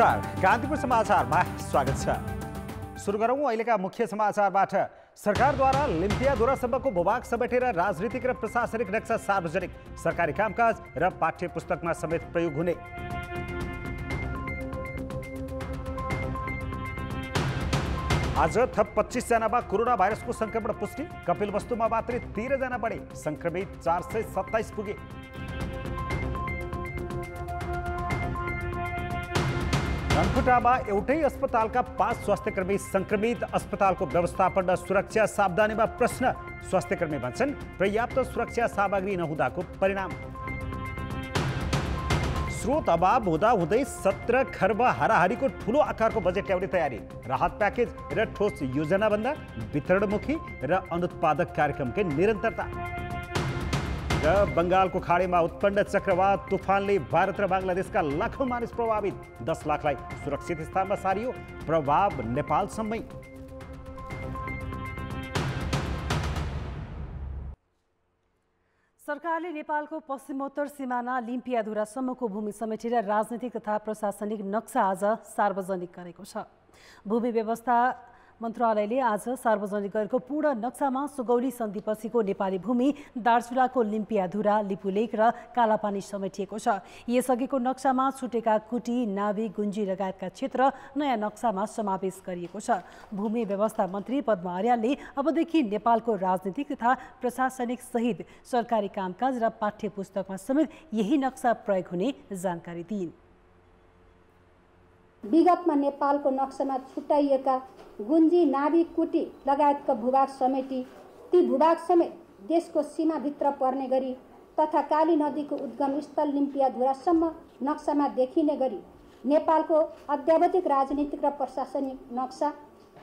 नमस्कार कान्तिपुर समाचारमा स्वागत छ सुरु गरौँ अहिलेका मुख्य समाचारबाट सरकारद्वारा लिम्पियाधुरासम्मको भूभाग समेटेर राजनीतिक र प्रशासनिक नक्सा सार्वजनिक सरकारी कामकाज र पाठ्य पुस्तकमा समेत प्रयोग हुने आज थप पच्चिसजनामा कोरोना को संक्रमण पुष्टि कपिल वस्तुमा तेरह जना बढे संक्रमित चार सय सत्ताईस पुगे धनखुटाबा एउटै अस्पतालका पाँच स्वास्थ्यकर्मी सङ्क्रमित अस्पतालको व्यवस्थापन र सुरक्षा सावधानीमा प्रश्न स्वास्थ्यकर्मी भन्छन् पर्याप्त सुरक्षा सामग्री नहुँदाको परिणाम स्रोत अभाव हुँदाहुँदै सत्र खर्ब हाराहारीको ठुलो आकारको बजेट ल्याउने तयारी राहत प्याकेज र ठोस योजनाभन्दा वितरणमुखी र अनुत्पादक कार्यक्रमकै निरन्तरता र बङ्गालको खाडीमा उत्पन्न चक्रवात तुफानले भारत र बङ्गलादेशका लाखौँ मानिस प्रभावित दस लाखलाई सुरक्षित स्थानमा सारियो प्रभाव नेपालसम्मै सरकारले नेपालको पश्चिमोत्तर सीमाना लिम्पियाधुरासम्मको भूमि समेटेर राजनीतिक तथा प्रशासनिक नक्सा आज सार्वजनिक गरेको छ भूमि व्यवस्था मन्त्रालयले आज सार्वजनिक गरेको पूर्ण नक्सामा सुगौली सन्धिपछिको नेपाली भूमि दार्चुलाको लिम्पियाधुरा लिपुलेक र कालापानी समेटिएको छ यसअघिको नक्सामा छुटेका कुटी नाभि गुन्जी लगायतका क्षेत्र नयाँ नक्सामा समावेश गरिएको छ भूमि व्यवस्था मन्त्री पद्मा आर्यालले अबदेखि नेपालको राजनीतिक तथा प्रशासनिक सहित सरकारी कामकाज र पाठ्य पुस्तकमा समेत यही नक्सा प्रयोग हुने जानकारी दिइन् विगतमा नेपालको नक्सामा छुट्याइएका गुन्जी नारी कुटी लगायतका भूभाग समेटी ती भूभाग समेत देशको सीमाभित्र पर्ने गरी तथा काली नदीको उद्गम स्थल लिम्पियाधुरासम्म नक्सामा देखिने गरी नेपालको अध्यावधिक राजनीतिक र प्रशासनिक नक्सा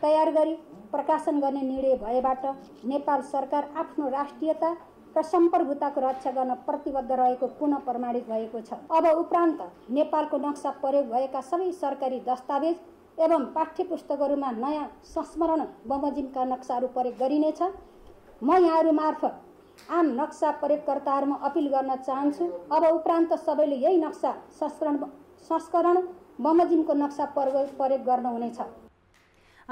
तयार गरी प्रकाशन गर्ने निर्णय भएबाट नेपाल सरकार आफ्नो राष्ट्रियता र सम्प्रभुताको रक्षा गर्न प्रतिबद्ध रहेको पुनः प्रमाणित भएको छ अब उपरान्त नेपालको नक्सा प्रयोग भएका सबै सरकारी दस्तावेज एवं पाठ्य पुस्तकहरूमा नयाँ संस्मरण बमोजिमका नक्साहरू प्रयोग गरिनेछ म यहाँहरू मार्फत आम नक्सा प्रयोगकर्ताहरूमा अपिल गर्न चाहन्छु अब उपरान्त सबैले यही नक्सा संस्करण संस्करण बमोजिमको नक्सा प्रयोग प्रयोग गर्नुहुनेछ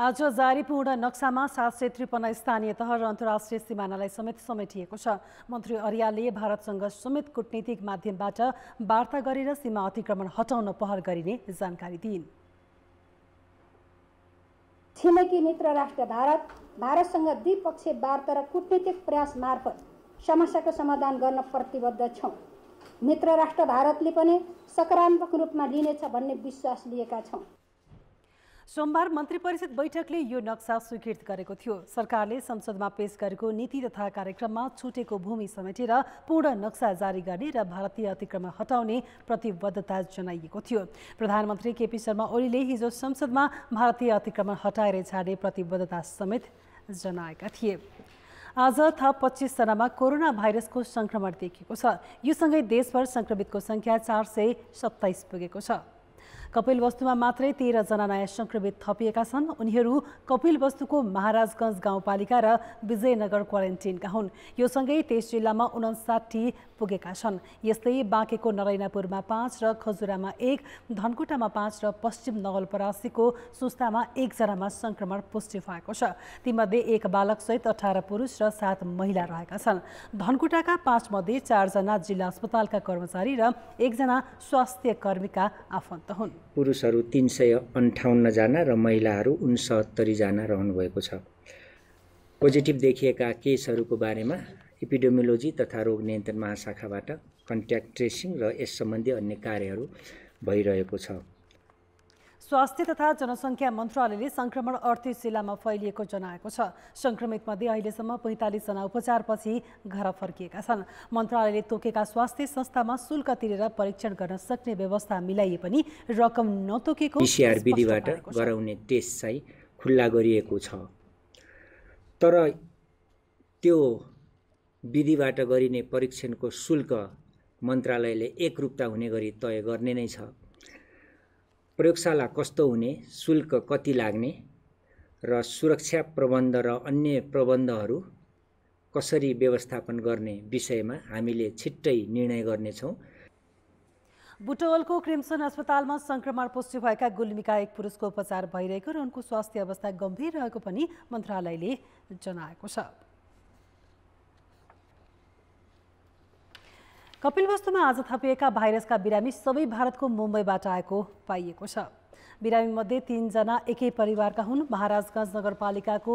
आज जारी पूर्ण नक्सामा सात सय त्रिपन्न स्थानीय तह र अन्तर्राष्ट्रिय सिमानालाई समेत समेटिएको छ मन्त्री अरियालले भारतसँग समेत कुटनीतिक माध्यमबाट वार्ता गरेर सीमा अतिक्रमण हटाउन पहल गरिने जानकारी दिइन् छिमेकी मित्र राष्ट्र भारत भारतसँग द्विपक्षीय वार्ता र कुटनीतिक प्रयास मार्फत समस्याको समाधान गर्न प्रतिबद्ध छौँ मित्र राष्ट्र भारतले पनि सकारात्मक रूपमा लिनेछ भन्ने विश्वास लिएका छौँ सोमबार मन्त्री परिषद बैठकले यो नक्सा स्वीकृत गरेको थियो सरकारले संसदमा पेश गरेको नीति तथा कार्यक्रममा छुटेको भूमि समेटेर पूर्ण नक्सा जारी गर्ने र भारतीय अतिक्रमण हटाउने प्रतिबद्धता जनाइएको थियो प्रधानमन्त्री केपी शर्मा ओलीले हिजो संसदमा भारतीय अतिक्रमण हटाएर छाड्ने प्रतिबद्धता समेत जनाएका थिए आज थप पच्चिसजनामा कोरोना भाइरसको सङ्क्रमण देखिएको छ यो सँगै देशभर सङ्क्रमितको सङ्ख्या चार सय सत्ताइस पुगेको छ कपिलवस्तुमा मात्रै तेह्रजना नयाँ संक्रमित थपिएका छन् उनीहरू कपिलवस्तुको महाराजगञ्ज गाउँपालिका र विजयनगर क्वारेन्टिनका हुन् यो सँगै त्यस जिल्लामा उनासाठी पुगेका छन् यस्तै बाँकेको नरैनापुरमा पाँच र खजुरामा एक धनकुटामा पाँच र पश्चिम नवलपरासीको सुस्तामा एकजनामा संक्रमण पुष्टि भएको छ तीमध्ये एक बालक सहित अठार पुरुष र सात महिला रहेका छन् धनकुटाका पाँचमध्ये चारजना जिल्ला अस्पतालका कर्मचारी र एकजना स्वास्थ्य कर्मीका आफन्त हुन् पुरुषहरू तिन सय अन्ठाउन्नजना र महिलाहरू उनसत्तरीजना रहनुभएको छ पोजिटिभ देखिएका केसहरूको बारेमा इपिडोमियोलोजी तथा रोग नियन्त्रण महाशाखाबाट कन्ट्याक्ट ट्रेसिङ र यस सम्बन्धी अन्य कार्यहरू भइरहेको छ स्वास्थ्य तथा जनसङ्ख्या मन्त्रालयले सङ्क्रमण अडतिस जिल्लामा फैलिएको जनाएको छ सङ्क्रमितमध्ये अहिलेसम्म पैँतालिसजना उपचारपछि घर फर्किएका छन् मन्त्रालयले तोकेका स्वास्थ्य संस्थामा शुल्क तिरेर परीक्षण गर्न सक्ने व्यवस्था मिलाइए पनि रकम नतोकेको पिसिआर विधिबाट गराउने टेस्ट चाहिँ खुल्ला गरिएको छ तर त्यो विधिबाट गरिने परीक्षणको शुल्क मन्त्रालयले एकरूपता हुने गरी तय गर्ने नै छ प्रयोगशाला कस्तो हुने शुल्क कति लाग्ने र सुरक्षा प्रबन्ध र अन्य प्रबन्धहरू कसरी व्यवस्थापन गर्ने विषयमा हामीले छिट्टै निर्णय गर्नेछौँ बुटवलको क्रिमसन अस्पतालमा सङ्क्रमण पुष्टि भएका गुल्मीका एक पुरुषको उपचार भइरहेको र उनको स्वास्थ्य अवस्था गम्भीर रहेको पनि मन्त्रालयले जनाएको छ कपिलवस्तुमा आज थपिएका भाइरसका बिरामी सबै भारतको मुम्बईबाट आएको पाइएको छ बिरामी बिरामीमध्ये तिनजना एकै परिवारका हुन् महाराजगञ्ज नगरपालिकाको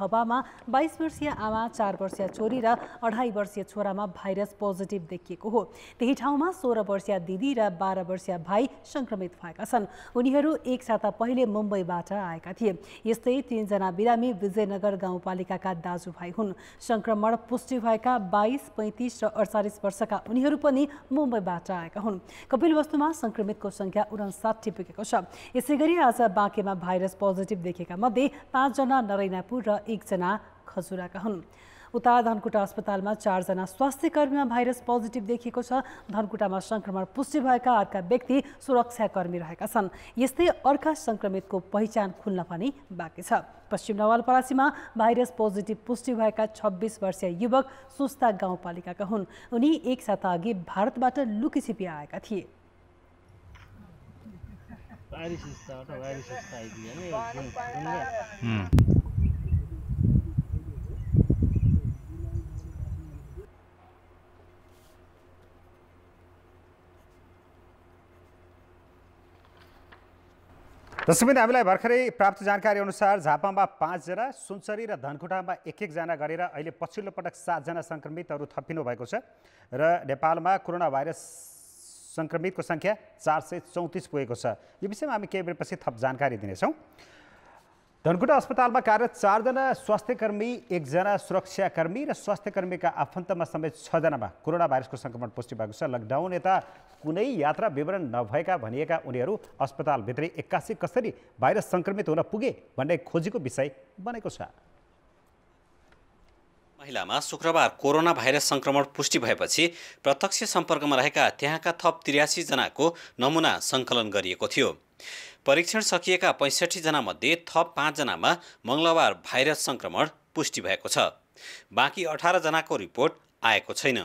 हवामा बाइस वर्षीय आमा चार वर्षीय छोरी र अढाई वर्षीय छोरामा भाइरस पोजिटिभ देखिएको हो त्यही ठाउँमा सोह्र वर्षीय दिदी र बाह्र वर्षीय भाइ सङ्क्रमित भएका छन् उनीहरू एक साता पहिले मुम्बईबाट आएका थिए यस्तै तिनजना बिरामी विजयनगर गाउँपालिकाका दाजुभाइ हुन् सङ्क्रमण पुष्टि भएका बाइस पैँतिस र अडचालिस वर्षका उनीहरू पनि मुम्बईबाट आएका हुन् कपिल वस्तुमा संक्रमितको सङ्ख्या उनासाठी पुगेको छ यसै गरी आज बाँकेमा भाइरस पोजिटिभ देखेका मध्ये पाँचजना नरैनापुर र एकजना खजुराका हुन् उता धनकुटा अस्पतालमा चारजना स्वास्थ्य कर्मीमा भाइरस पोजिटिभ देखिएको छ धनकुटामा संक्रमण पुष्टि भएका अर्का व्यक्ति सुरक्षाकर्मी रहेका छन् यस्तै अर्का संक्रमितको पहिचान खुल्न पनि बाँकी छ पश्चिम नवलपरासीमा भाइरस पोजिटिभ पुष्टि भएका छब्बिस वर्षीय युवक सुस्ता गाउँपालिकाका हुन् उनी एक साता अघि भारतबाट लुकिछिपी आएका थिए Eh? Hmm. दशमीन हामीलाई भर्खरै प्राप्त जानकारी अनुसार झापामा पाँचजना सुनसरी र धनकुटामा एक एकजना गरेर अहिले पछिल्लो पटक सातजना सङ्क्रमितहरू थपिनु भएको छ र नेपालमा कोरोना भाइरस सङ्क्रमितको सङ्ख्या चार सय चौतिस पुगेको छ यो विषयमा हामी केही बेरपछि थप जानकारी दिनेछौँ धनकुटा अस्पतालमा कार्यरत चारजना स्वास्थ्यकर्मी एकजना सुरक्षाकर्मी र स्वास्थ्यकर्मीका आफन्तमा समेत छजनामा कोरोना भाइरसको सङ्क्रमण पुष्टि भएको छ लकडाउन यता कुनै यात्रा विवरण नभएका भनिएका उनीहरू अस्पतालभित्रै एक्कासी कसरी भाइरस सङ्क्रमित हुन पुगे भन्ने खोजीको विषय बनेको छ महिलामा शुक्रबार कोरोना भाइरस संक्रमण पुष्टि भएपछि प्रत्यक्ष सम्पर्कमा रहेका त्यहाँका थप जनाको नमुना सङ्कलन गरिएको थियो परीक्षण सकिएका पैँसठीजनामध्ये थप पाँचजनामा मङ्गलबार भाइरस संक्रमण पुष्टि भएको छ बाँकी जनाको रिपोर्ट आएको छैन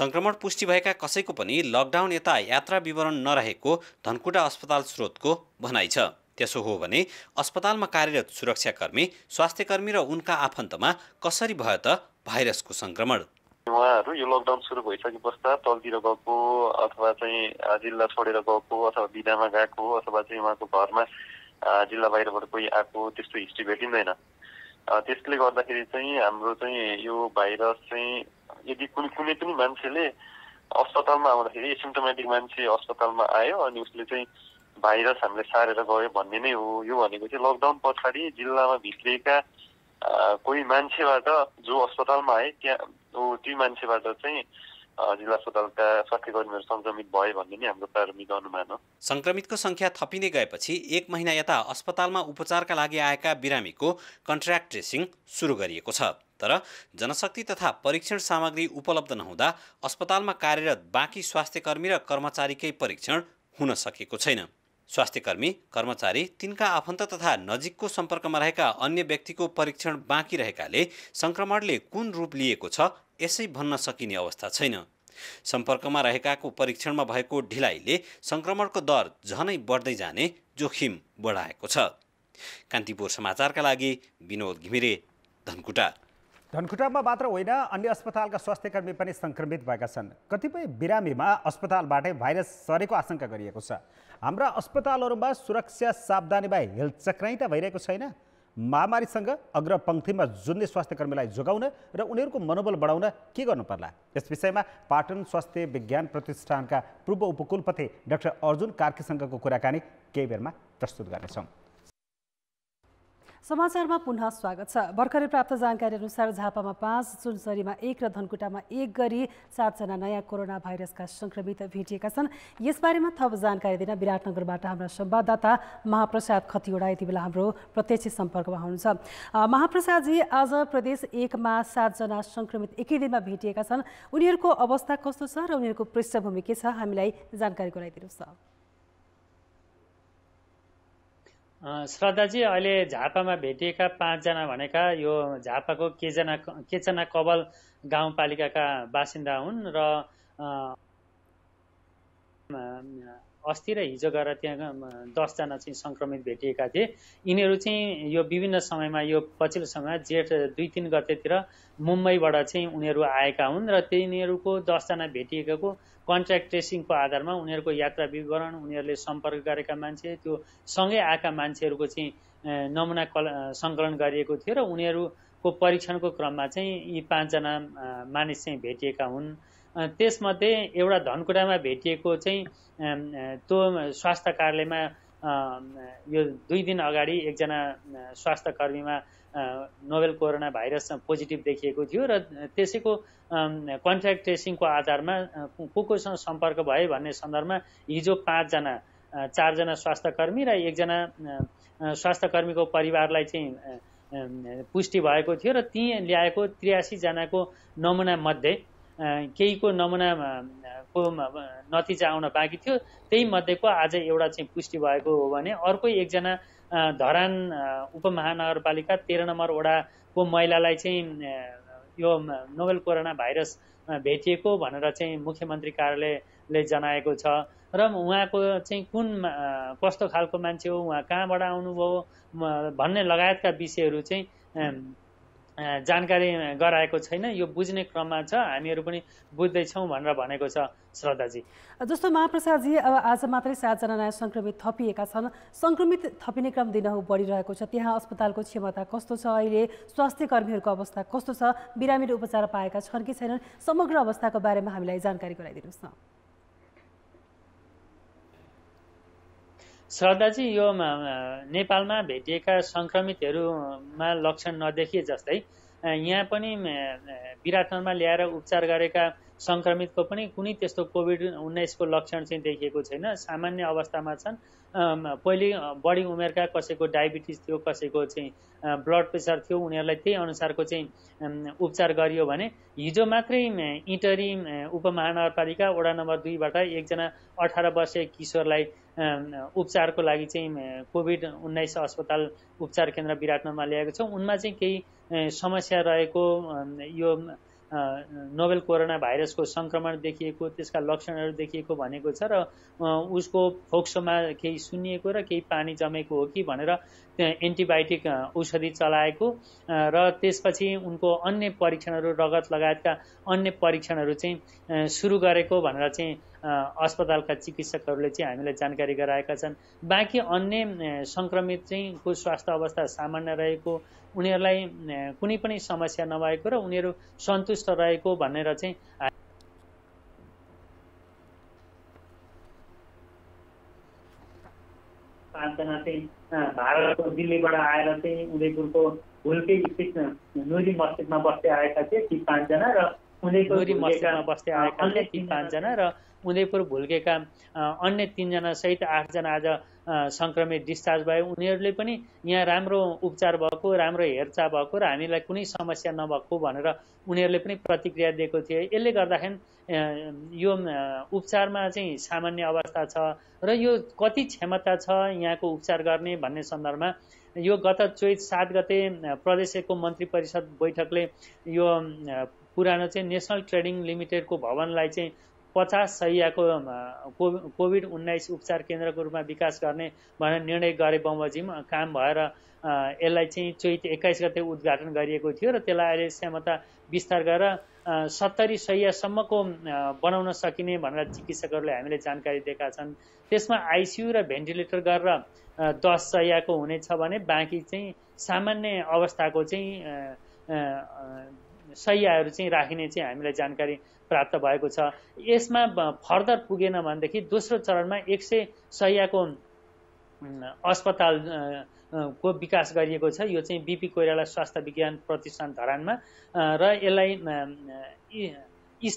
सङ्क्रमण पुष्टि भएका कसैको पनि लकडाउन यता यात्रा विवरण नरहेको धनकुटा अस्पताल स्रोतको भनाइ छ त्यसो हो भने अस्पतालमा कार्यरत सुरक्षाकर्मी स्वास्थ्यकर्मी र उनका आफन्तमा कसरी भयो त भाइरसको सङ्क्रमण उहाँहरू यो लकडाउन सुरु भइसके पश्चात तलतिर गएको अथवा चाहिँ जिल्ला छोडेर गएको अथवा बिदामा गएको अथवा चाहिँ उहाँको घरमा जिल्ला बाहिरबाट कोही आएको त्यस्तो हिस्ट्री भेटिँदैन त्यसले गर्दाखेरि चाहिँ हाम्रो चाहिँ यो भाइरस चाहिँ यदि कुनै कुनै पनि मान्छेले अस्पतालमा आउँदाखेरि एसिम्टोमेटिक मान्छे अस्पतालमा आयो अनि उसले चाहिँ भाइरस हामीले सारेर गयो भन्ने नै हो यो भनेको चाहिँ लकडाउन पछाडि जिल्लामा भित्रिएका कोही मान्छेबाट जो अस्पतालमा आए त्यहाँ ती मान्छेबाट चाहिँ जिल्ला अस्पतालका स्वास्थ्यकर्मीहरू सङ्क्रमित भयो भन्ने नै हाम्रो प्रारम्भिक अनुमान हो सङ्क्रमितको सङ्ख्या थपिँदै गएपछि एक महिना यता अस्पतालमा उपचारका लागि आएका बिरामीको कन्ट्र्याक्ट ट्रेसिङ सुरु गरिएको छ तर जनशक्ति तथा परीक्षण सामग्री उपलब्ध नहुँदा अस्पतालमा कार्यरत बाँकी स्वास्थ्यकर्मी र कर्मचारीकै परीक्षण हुन सकेको छैन स्वास्थ्यकर्मी कर्मचारी तिनका आफन्त तथा नजिकको सम्पर्कमा रहेका अन्य व्यक्तिको परीक्षण बाँकी रहेकाले सङ्क्रमणले कुन रूप लिएको छ यसै भन्न सकिने अवस्था छैन सम्पर्कमा रहेकाको परीक्षणमा भएको ढिलाइले सङ्क्रमणको दर झनै बढ्दै जाने जोखिम बढाएको छ कान्तिपुर समाचारका लागि विनोद घिमिरे धनकुटा धनकुटामा मात्र होइन अन्य अस्पतालका स्वास्थ्यकर्मी पनि सङ्क्रमित भएका छन् कतिपय बिरामीमा अस्पतालबाटै भाइरस सरेको आशंका गरिएको छ हाम्रा अस्पतालहरूमा सुरक्षा सावधानीमा हिलचक्राइ त भइरहेको छैन महामारीसँग अग्रपङ्क्तिमा जुन्ने स्वास्थ्यकर्मीलाई जोगाउन र उनीहरूको मनोबल बढाउन के गर्नु पर्ला यस विषयमा पाटन स्वास्थ्य विज्ञान प्रतिष्ठानका पूर्व उपकुलपति डाक्टर अर्जुन कार्कीसँगको कुराकानी केही बेरमा प्रस्तुत गर्नेछौँ समाचारमा पुनः स्वागत छ भर्खरै प्राप्त जानकारी अनुसार झापामा पाँच सुनसरीमा एक र धनकुटामा एक गरी सातजना नयाँ कोरोना भाइरसका संक्रमित भेटिएका छन् यसबारेमा थप जानकारी दिन विराटनगरबाट हाम्रा संवाददाता महाप्रसाद खतिवडा यति बेला हाम्रो प्रत्यक्ष सम्पर्कमा हुनुहुन्छ महाप्रसादजी आज प्रदेश एकमा सातजना संक्रमित एकै दिनमा भेटिएका छन् उनीहरूको अवस्था कस्तो छ र उनीहरूको पृष्ठभूमि के छ हामीलाई जानकारी गराइदिनुहोस् न श्रद्धाजी अहिले झापामा भेटिएका पाँचजना भनेका यो झापाको केजना केचना कवल गाउँपालिकाका बासिन्दा हुन् र अस्ति र हिजो गएर त्यहाँ दसजना चाहिँ सङ्क्रमित भेटिएका थिए यिनीहरू चाहिँ यो विभिन्न समयमा यो पछिल्लो समय जेठ दुई तिन गतेतिर मुम्बईबाट चाहिँ उनीहरू आएका हुन् र तिनीहरूको दसजना भेटिएकाको कन्ट्याक्ट ट्रेसिङको आधारमा उनीहरूको यात्रा विवरण उनीहरूले सम्पर्क गरेका मान्छे त्यो सँगै आएका मान्छेहरूको चाहिँ नमुना कल सङ्कलन गरिएको थियो र उनीहरूको परीक्षणको क्रममा चाहिँ यी पाँचजना मानिस चाहिँ भेटिएका हुन् त्यसमध्ये एउटा धनकुटामा भेटिएको चाहिँ त्यो स्वास्थ्य कार्यालयमा यो दुई दिन अगाडि एकजना स्वास्थ्य कर्मीमा नोभेल कोरोना भाइरस पोजिटिभ देखिएको थियो र त्यसैको कन्ट्याक्ट ट्रेसिङको आधारमा को कोसँग सम्पर्क भयो भन्ने सन्दर्भमा हिजो पाँचजना चारजना स्वास्थ्य कर्मी र एकजना स्वास्थ्य कर्मीको परिवारलाई चाहिँ पुष्टि भएको थियो र ती ल्याएको त्रियासीजनाको नमुना मध्ये केहीको नमुना को नतिजा आउन बाँकी थियो त्यही मध्येको आज एउटा चाहिँ पुष्टि भएको हो भने अर्को एकजना धरान उपमहानगरपालिका तेह्र नम्बर वडाको महिलालाई चाहिँ यो नोभेल कोरोना भाइरस भेटिएको भनेर चाहिँ मुख्यमन्त्री कार्यालयले जनाएको छ र उहाँको चाहिँ कुन कस्तो खालको मान्छे हो उहाँ कहाँबाट आउनुभयो भन्ने लगायतका विषयहरू चाहिँ जानकारी गराएको छैन यो बुझ्ने क्रममा छ हामीहरू पनि बुझ्दैछौँ भनेर भनेको छ श्रद्धाजी जस्तो महाप्रसादजी अब आज मात्रै सातजना नयाँ सङ्क्रमित थपिएका छन् सङ्क्रमित थपिने क्रम दिनहुँ बढिरहेको छ त्यहाँ अस्पतालको क्षमता कस्तो छ अहिले स्वास्थ्य कर्मीहरूको अवस्था कस्तो छ बिरामीले उपचार पाएका छन् कि छैनन् समग्र अवस्थाको बारेमा हामीलाई जानकारी गराइदिनुहोस् न श्रद्धाजी यो नेपालमा भेटिएका सङ्क्रमितहरूमा लक्षण नदेखिए जस्तै यहाँ पनि विराटनगरमा ल्याएर उपचार गरेका सङ्क्रमितको पनि कुनै त्यस्तो कोभिड उन्नाइसको लक्षण चाहिँ देखिएको छैन सामान्य अवस्थामा छन् पहिले बढी उमेरका कसैको डायबिटिज थियो कसैको चाहिँ ब्लड प्रेसर थियो उनीहरूलाई त्यही अनुसारको चाहिँ उपचार गरियो भने हिजो मात्रै इटरी उपमहानगरपालिका वडा नम्बर दुईबाट एकजना अठार वर्षीय किशोरलाई उपचारको लागि चाहिँ कोभिड उन्नाइस अस्पताल उपचार केन्द्र विराटनगरमा ल्याएको छ उनमा चाहिँ केही समस्या रहेको यो नोभेल कोरोना भाइरसको सङ्क्रमण देखिएको त्यसका लक्षणहरू देखिएको भनेको छ र उसको फोक्सोमा केही सुनिएको र केही पानी जमेको हो कि भनेर एन्टिबायोटिक औषधि चलाएको र त्यसपछि उनको अन्य परीक्षणहरू रगत लगायतका अन्य परीक्षणहरू चाहिँ सुरु गरेको भनेर चाहिँ अस्पतालका चिकित्सकहरूले चाहिँ हामीलाई जानकारी गराएका छन् बाँकी अन्य सङ्क्रमित चाहिँ को स्वास्थ्य अवस्था सामान्य रहेको उनीहरूलाई कुनै पनि समस्या नभएको र उनीहरू सन्तुष्ट रहेको भनेर चाहिँ पाँचजना चाहिँ भारतको दिल्लीबाट आएर चाहिँ उदयपुरको हुल्कै स्थित नुरी मस्जिदमा बस्दै आएका थिए ती पाँचजना र उदयपुर मस्जिदमा बस्दै आएका थिए ती पाँचजना र उदयपुर भुल्केका अन्य तिनजना सहित आठजना आज सङ्क्रमित डिस्चार्ज भयो उनीहरूले पनि यहाँ राम्रो उपचार भएको राम्रो हेरचाह भएको र हामीलाई कुनै समस्या नभएको भनेर उनीहरूले पनि प्रतिक्रिया दिएको थियो यसले गर्दाखेरि यो उपचारमा चाहिँ सामान्य अवस्था छ र यो कति क्षमता छ यहाँको उपचार गर्ने भन्ने सन्दर्भमा यो गत चैत सात गते प्रदेशको मन्त्री परिषद बैठकले यो पुरानो चाहिँ नेसनल ट्रेडिङ लिमिटेडको भवनलाई चाहिँ पचास सयको कोभिड उन्नाइस उपचार केन्द्रको रूपमा विकास गर्ने भनेर निर्णय गरे बमोजिम काम भएर यसलाई चाहिँ चैत एक्काइस गते उद्घाटन गरिएको थियो र त्यसलाई अहिले क्षमता विस्तार गरेर सत्तरी सयसम्मको बनाउन सकिने भनेर चिकित्सकहरूले हामीले जानकारी दिएका छन् त्यसमा आइसियु र भेन्टिलेटर गरेर दस सयको हुनेछ भने बाँकी चाहिँ सामान्य अवस्थाको चाहिँ सयहरू चाहिँ राखिने चाहिँ हामीलाई जानकारी प्राप्त भएको छ यसमा फर्दर पुगेन भनेदेखि दोस्रो चरणमा एक सय सयको अस्पताल को विकास गरिएको छ यो चाहिँ बिपी कोइराला स्वास्थ्य विज्ञान प्रतिष्ठान धरानमा र यसलाई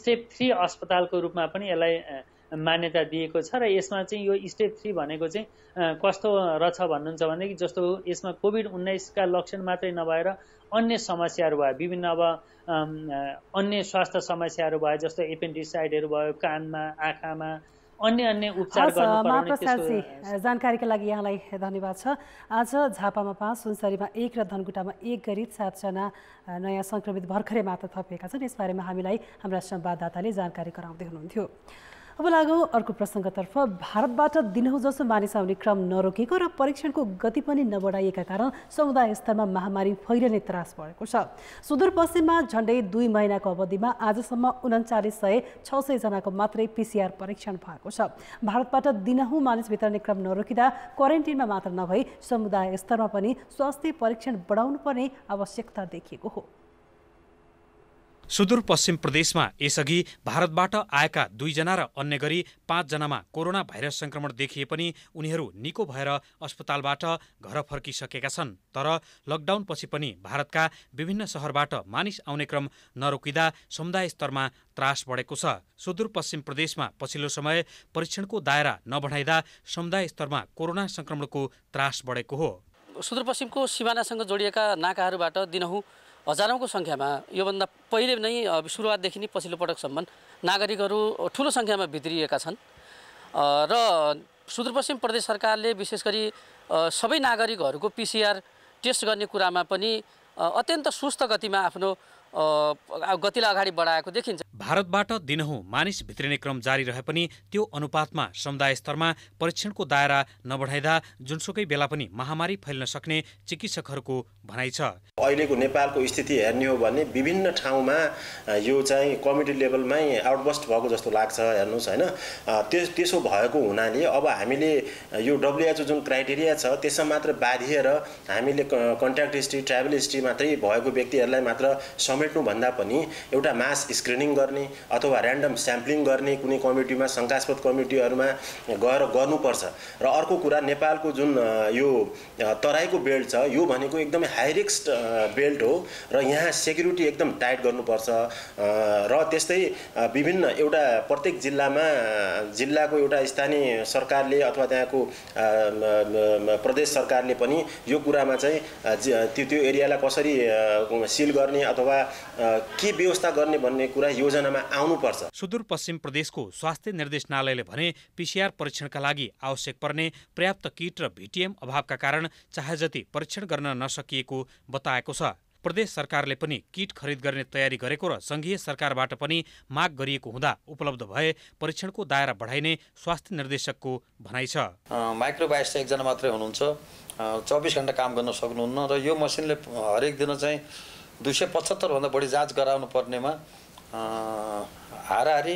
स्टेप थ्री अस्पतालको रूपमा पनि यसलाई मान्यता दिएको छ र यसमा चाहिँ यो स्टेज थ्री भनेको चाहिँ कस्तो रहेछ भन्नुहुन्छ भनेदेखि जस्तो यसमा कोभिड उन्नाइसका लक्षण मात्रै नभएर अन्य समस्याहरू भयो विभिन्न अब अन्य स्वास्थ्य समस्याहरू भयो जस्तो एपेन्डिसाइडहरू भयो कानमा आँखामा अन्य अन्य उपचार जानकारीका लागि यहाँलाई धन्यवाद छ आज झापामा पाँच सुनसरीमा एक र धनकुटामा एक गरी सातजना नयाँ सङ्क्रमित भर्खरै मात्र थपिएका छन् यसबारेमा हामीलाई हाम्रा संवाददाताले जानकारी गराउँदै हुनुहुन्थ्यो अब लागौँ अर्को प्रसङ्गतर्फ भारतबाट दिनहुँ जसो मानिस आउने क्रम नरोकेको र परीक्षणको गति पनि नबढाइएका कारण समुदाय स्तरमा महामारी फैलिने त्रास बढेको छ सुदूरपश्चिममा झन्डै दुई महिनाको अवधिमा आजसम्म उन्चालिस सय छ सयजनाको मात्रै पिसिआर परीक्षण भएको छ भारतबाट दिनहुँ मानिस भित्रने क्रम नरोकिँदा क्वारेन्टिनमा मात्र नभई समुदाय स्तरमा पनि स्वास्थ्य परीक्षण बढाउनुपर्ने आवश्यकता देखिएको हो सुदूरपश्चिम प्रदेशमा यसअघि भारतबाट आएका दुईजना र अन्य गरी पाँचजनामा कोरोना भाइरस संक्रमण देखिए पनि उनीहरू निको भएर अस्पतालबाट घर फर्किसकेका छन् तर लकडाउनपछि पनि भारतका विभिन्न सहरबाट मानिस आउने क्रम नरोकिँदा समुदाय स्तरमा त्रास बढेको छ सुदूरपश्चिम प्रदेशमा पछिल्लो समय परीक्षणको दायरा नबढाइँदा समुदाय स्तरमा कोरोना संक्रमणको त्रास बढेको हो सुदूरपश्चिमको सिमानासँग जोडिएका नाकाहरूबाट दिनहुँ हजारौँको सङ्ख्यामा योभन्दा पहिले नै सुरुवातदेखि नै पछिल्लो पटकसम्म नागरिकहरू ठुलो सङ्ख्यामा भित्रिएका छन् र सुदूरपश्चिम प्रदेश सरकारले विशेष गरी सबै नागरिकहरूको पिसिआर टेस्ट गर्ने कुरामा पनि अत्यन्त सुस्त गतिमा आफ्नो गतिलाई अगाडि बढाएको देखिन्छ भारतबाट दिनहुँ मानिस भित्रिने क्रम जारी रहे पनि त्यो अनुपातमा समुदाय स्तरमा परीक्षणको दायरा नबढाइदा जुनसुकै बेला पनि महामारी फैल्न सक्ने चिकित्सकहरूको भनाइ छ अहिलेको नेपालको स्थिति हेर्ने हो भने विभिन्न ठाउँमा यो चाहिँ कम्युनिटी लेभलमै आउटबस्ट भएको जस्तो लाग्छ हेर्नुहोस् होइन त्यस त्यसो भएको हुनाले अब हामीले यो डब्लुएचओ जुन क्राइटेरिया छ त्यसमा मात्र बाधिएर हामीले कन्ट्याक्ट हिस्ट्री ट्राभल हिस्ट्री मात्रै भएको व्यक्तिहरूलाई मात्र समेट्नुभन्दा पनि एउटा मास स्क्रिनिङ गर्ने अथवा ऱ्यान्डम स्याम्पलिङ गर्ने कुनै कमिटीमा शङ्कास्पद कमिटीहरूमा गएर गर्नुपर्छ र अर्को कुरा नेपालको जुन यो तराईको बेल्ट छ यो भनेको एकदमै हाई रिस्क बेल्ट हो र यहाँ सेक्युरिटी एकदम टाइट गर्नुपर्छ र त्यस्तै विभिन्न एउटा प्रत्येक जिल्लामा जिल्लाको एउटा स्थानीय सरकारले अथवा त्यहाँको प्रदेश सरकारले पनि यो कुरामा चाहिँ त्यो एरियालाई कसरी सिल गर्ने अथवा के व्यवस्था गर्ने भन्ने कुरा योजनामा आउनुपर्छ सुदूरपश्चिम प्रदेशको स्वास्थ्य निर्देशनालयले भने पिसिआर परीक्षणका लागि आवश्यक पर्ने पर्याप्त किट र भिटिएम अभावका कारण चाहे जति परीक्षण गर्न नसकिएको बताएको छ प्रदेश सरकारले पनि किट खरिद गर्ने तयारी गरेको र सङ्घीय सरकारबाट पनि माग गरिएको हुँदा उपलब्ध भए परीक्षणको दायरा बढाइने स्वास्थ्य निर्देशकको भनाइ छ माइक्रोबायोस चाहिँ एकजना मात्रै हुनुहुन्छ चौबिस घन्टा काम गर्न सक्नुहुन्न र यो मसिनले हरेक दिन चाहिँ दुई सय पचहत्तरभन्दा बढी जाँच गराउनु पर्नेमा हाराहारी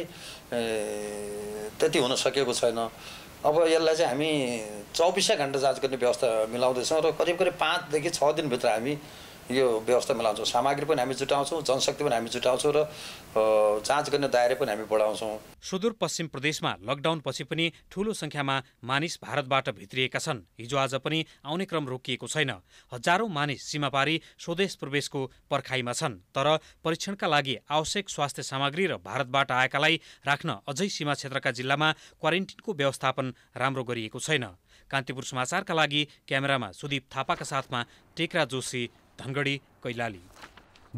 त्यति हुन सकेको छैन अब यसलाई चाहिँ हामी चौबिसै घन्टा जाँच गर्ने व्यवस्था मिलाउँदैछौँ र करिब करिब पाँचदेखि छ दिनभित्र हामी यो व्यवस्था मिलाउँछौँ सामग्री पनि हामी जुटाउँछौँ जनशक्ति पनि हामी जुटाउँछौँ र जाँच गर्ने दायरा पनि हामी बढाउँछौँ सुदूरपश्चिम प्रदेशमा लकडाउनपछि पनि ठुलो सङ्ख्यामा मानिस भारतबाट भित्रिएका छन् हिजो आज पनि आउने क्रम रोकिएको छैन हजारौँ मानिस सीमा पारी स्वदेश प्रवेशको पर्खाइमा छन् तर परीक्षणका लागि आवश्यक स्वास्थ्य सामग्री र भारतबाट आएकालाई राख्न अझै सीमा क्षेत्रका जिल्लामा क्वारेन्टिनको व्यवस्थापन राम्रो गरिएको छैन कान्तिपुर समाचारका लागि क्यामेरामा सुदीप थापाका साथमा टेकरा जोशी धनगढी कैलाली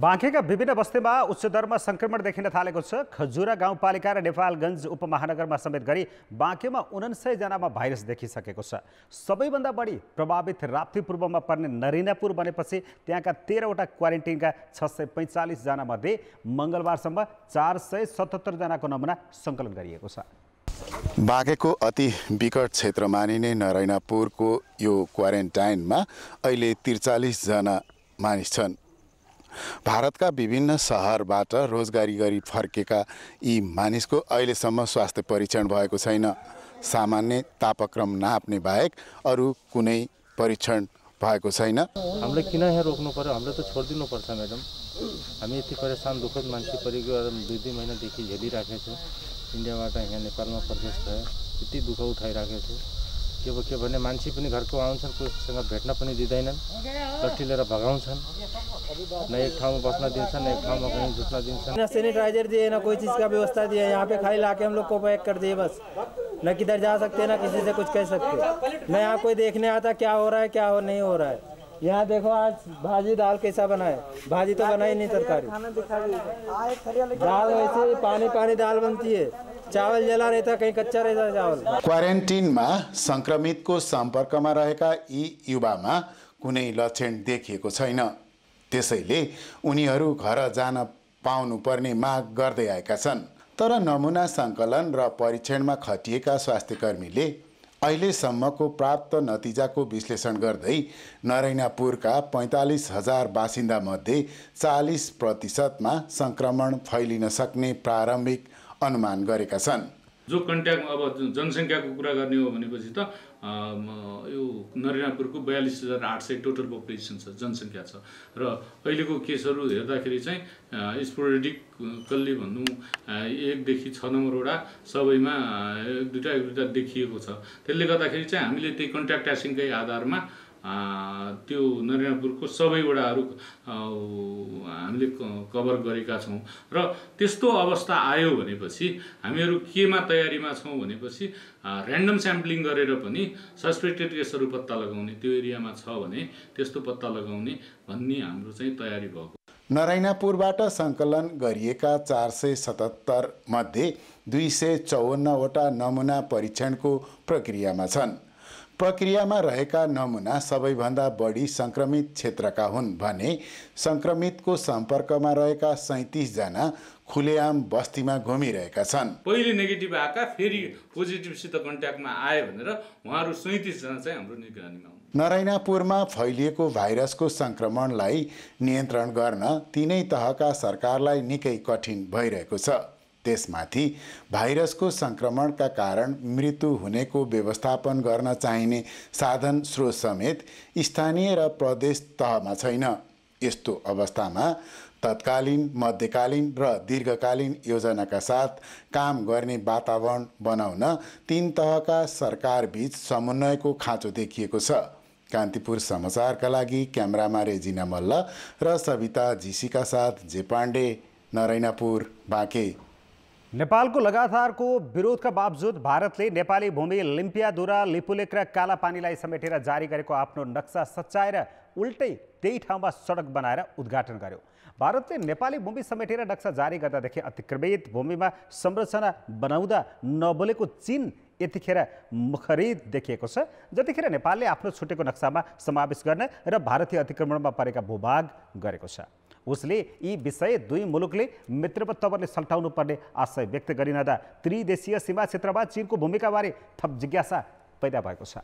बाँकेका विभिन्न बस्तीमा उच्च दरमा सङ्क्रमण देखिन थालेको छ खजुरा गाउँपालिका र नेपालगञ्ज उपमहानगरमा समेत गरी बाँकेमा उनान्सयजनामा भाइरस देखिसकेको छ सबैभन्दा बढी प्रभावित राप्ती पूर्वमा पर्ने नरिनापुर बनेपछि त्यहाँका तेह्रवटा क्वारेन्टिनका छ सय मध्ये मङ्गलबारसम्म चार सय सतहत्तरजनाको नमुना सङ्कलन गरिएको छ बाँकेको अति विकट क्षेत्र मानिने नरैनापुरको यो क्वारेन्टाइनमा अहिले त्रिचालिसजना मानिस छन् भारतका विभिन्न सहरबाट रोजगारी गरी फर्केका यी मानिसको अहिलेसम्म स्वास्थ्य परीक्षण भएको छैन सामान्य तापक्रम नाप्ने बाहेक अरू कुनै परीक्षण भएको छैन हामीले किन यहाँ रोक्नु पऱ्यो हामीले त छोडिदिनु पर्छ म्याडम हामी यति परेसान दुःखद मान्छे परिवार दुई दुई महिनादेखि झेलिराखेको छौँ इन्डियाबाट यहाँ नेपालमा प्रवेश भयो यति दुःख उठाइराखेको छौँ के भयो के भने मान्छे पनि घरको आउँछन् कोहीसँग भेट्न पनि दिँदैनन् लट्ठी लिएर भगाउँछन् न एक ठाउँमा बस्न दिन्छन् न एक ठाउँमा कहीँ झुट्न दिन्छन् न सेनिटाइजर दिए न कोई चीज़ का व्यवस्था दिए यहाँ पे खाली लाके हम लोग को पैक कर दिए बस न किधर जा सकते न किसी से कुछ कह सकते न यहाँ कोई देखने आता क्या हो रहा है क्या हो नहीं हो रहा है यहाँ देखो आज भाजी दाल कैसा बना है भाजी तो बनाई नहीं तरकारी दाल वैसे पानी पानी दाल बनती है चावल जला रहता कहीं कच्चा रहता चावल क्वारेन्टिनमा सङ्क्रमितको सम्पर्कमा रहेका यी युवामा कुनै लक्षण देखिएको छैन त्यसैले उनीहरू घर जान पाउनुपर्ने माग गर्दै आएका छन् तर नमुना सङ्कलन र परीक्षणमा खटिएका स्वास्थ्यकर्मीले अहिलेसम्मको प्राप्त नतिजाको विश्लेषण गर्दै नरैनापुरका पैँतालिस हजार बासिन्दामध्ये चालिस प्रतिशतमा सङ्क्रमण फैलिन सक्ने प्रारम्भिक अनुमान गरेका छन् जो कन्ट्याक्ट अब जनसङ्ख्याको कुरा गर्ने हो भनेपछि त यो नरिनापुरको बयालिस हजार आठ सय टोटल पपुलेसन छ जनसङ्ख्या छ र अहिलेको केसहरू हेर्दाखेरि चाहिँ स्पोरेडिकल्ली भन्नु एकदेखि छ नम्बरवटा सबैमा एक दुईवटा एक दुईवटा देखिएको छ त्यसले गर्दाखेरि चाहिँ हामीले त्यही कन्ट्याक्ट ट्रेसिङकै आधारमा त्यो नरेन्द्रपुरको सबैवटाहरू हामीले कभर गरेका छौँ र त्यस्तो अवस्था आयो भनेपछि हामीहरू केमा तयारीमा छौँ भनेपछि ऱ्यान्डम स्याम्पलिङ गरेर पनि सस्पेक्टेड केसहरू पत्ता लगाउने त्यो एरियामा छ भने त्यस्तो पत्ता लगाउने भन्ने हाम्रो चाहिँ तयारी भएको नरायणापुरबाट सङ्कलन गरिएका चार सय सतहत्तर मध्ये दुई सय चौवन्नवटा नमुना परीक्षणको प्रक्रियामा छन् प्रक्रियामा रहेका नमुना सबैभन्दा बढी सङ्क्रमित क्षेत्रका हुन् भने सङ्क्रमितको सम्पर्कमा रहेका सैतिसजना खुलेआम बस्तीमा घुमिरहेका छन् पहिले नेगेटिभ आएका फेरि पोजिटिभसित कन्ट्याक्टमा आयो भनेर उहाँहरू सैतिसजना चाहिँ हाम्रो निगरानीमा नरायणापुरमा फैलिएको भाइरसको सङ्क्रमणलाई नियन्त्रण गर्न तिनै तहका सरकारलाई निकै कठिन भइरहेको छ त्यसमाथि भाइरसको सङ्क्रमणका कारण मृत्यु हुनेको व्यवस्थापन गर्न चाहिने साधन स्रोत समेत स्थानीय र प्रदेश तहमा छैन यस्तो अवस्थामा तत्कालीन मध्यकालीन र दीर्घकालीन योजनाका साथ काम गर्ने वातावरण बनाउन तीन तहका सरकारबीच समन्वयको खाँचो देखिएको छ कान्तिपुर समाचारका लागि क्यामरामा रेजिना मल्ल र सविता झिसीका साथ जे पाण्डे नरैनापुर बाँके नेपालको लगातारको विरोधका बावजुद भारतले नेपाली भूमि लिम्पियादुरा लिपुलेक र कालापानीलाई समेटेर जारी गरेको आफ्नो नक्सा सच्चाएर उल्टै त्यही ठाउँमा सडक बनाएर उद्घाटन गर्यो भारतले नेपाली भूमि समेटेर नक्सा जारी गर्दादेखि अतिक्रमित भूमिमा संरचना बनाउँदा नबोलेको चिन यतिखेर मुखरित देखिएको छ जतिखेर नेपालले आफ्नो छुटेको नक्सामा समावेश गर्न र भारतीय अतिक्रमणमा परेका भूभाग गरेको छ उसले यी विषय दुई मुलुकले मित्रवत तवरले सल्टाउनु पर्ने आशय व्यक्त गरिरहँदा त्रिदेशीय सीमा क्षेत्रमा चिनको भूमिकाबारे थप जिज्ञासा पैदा भएको छ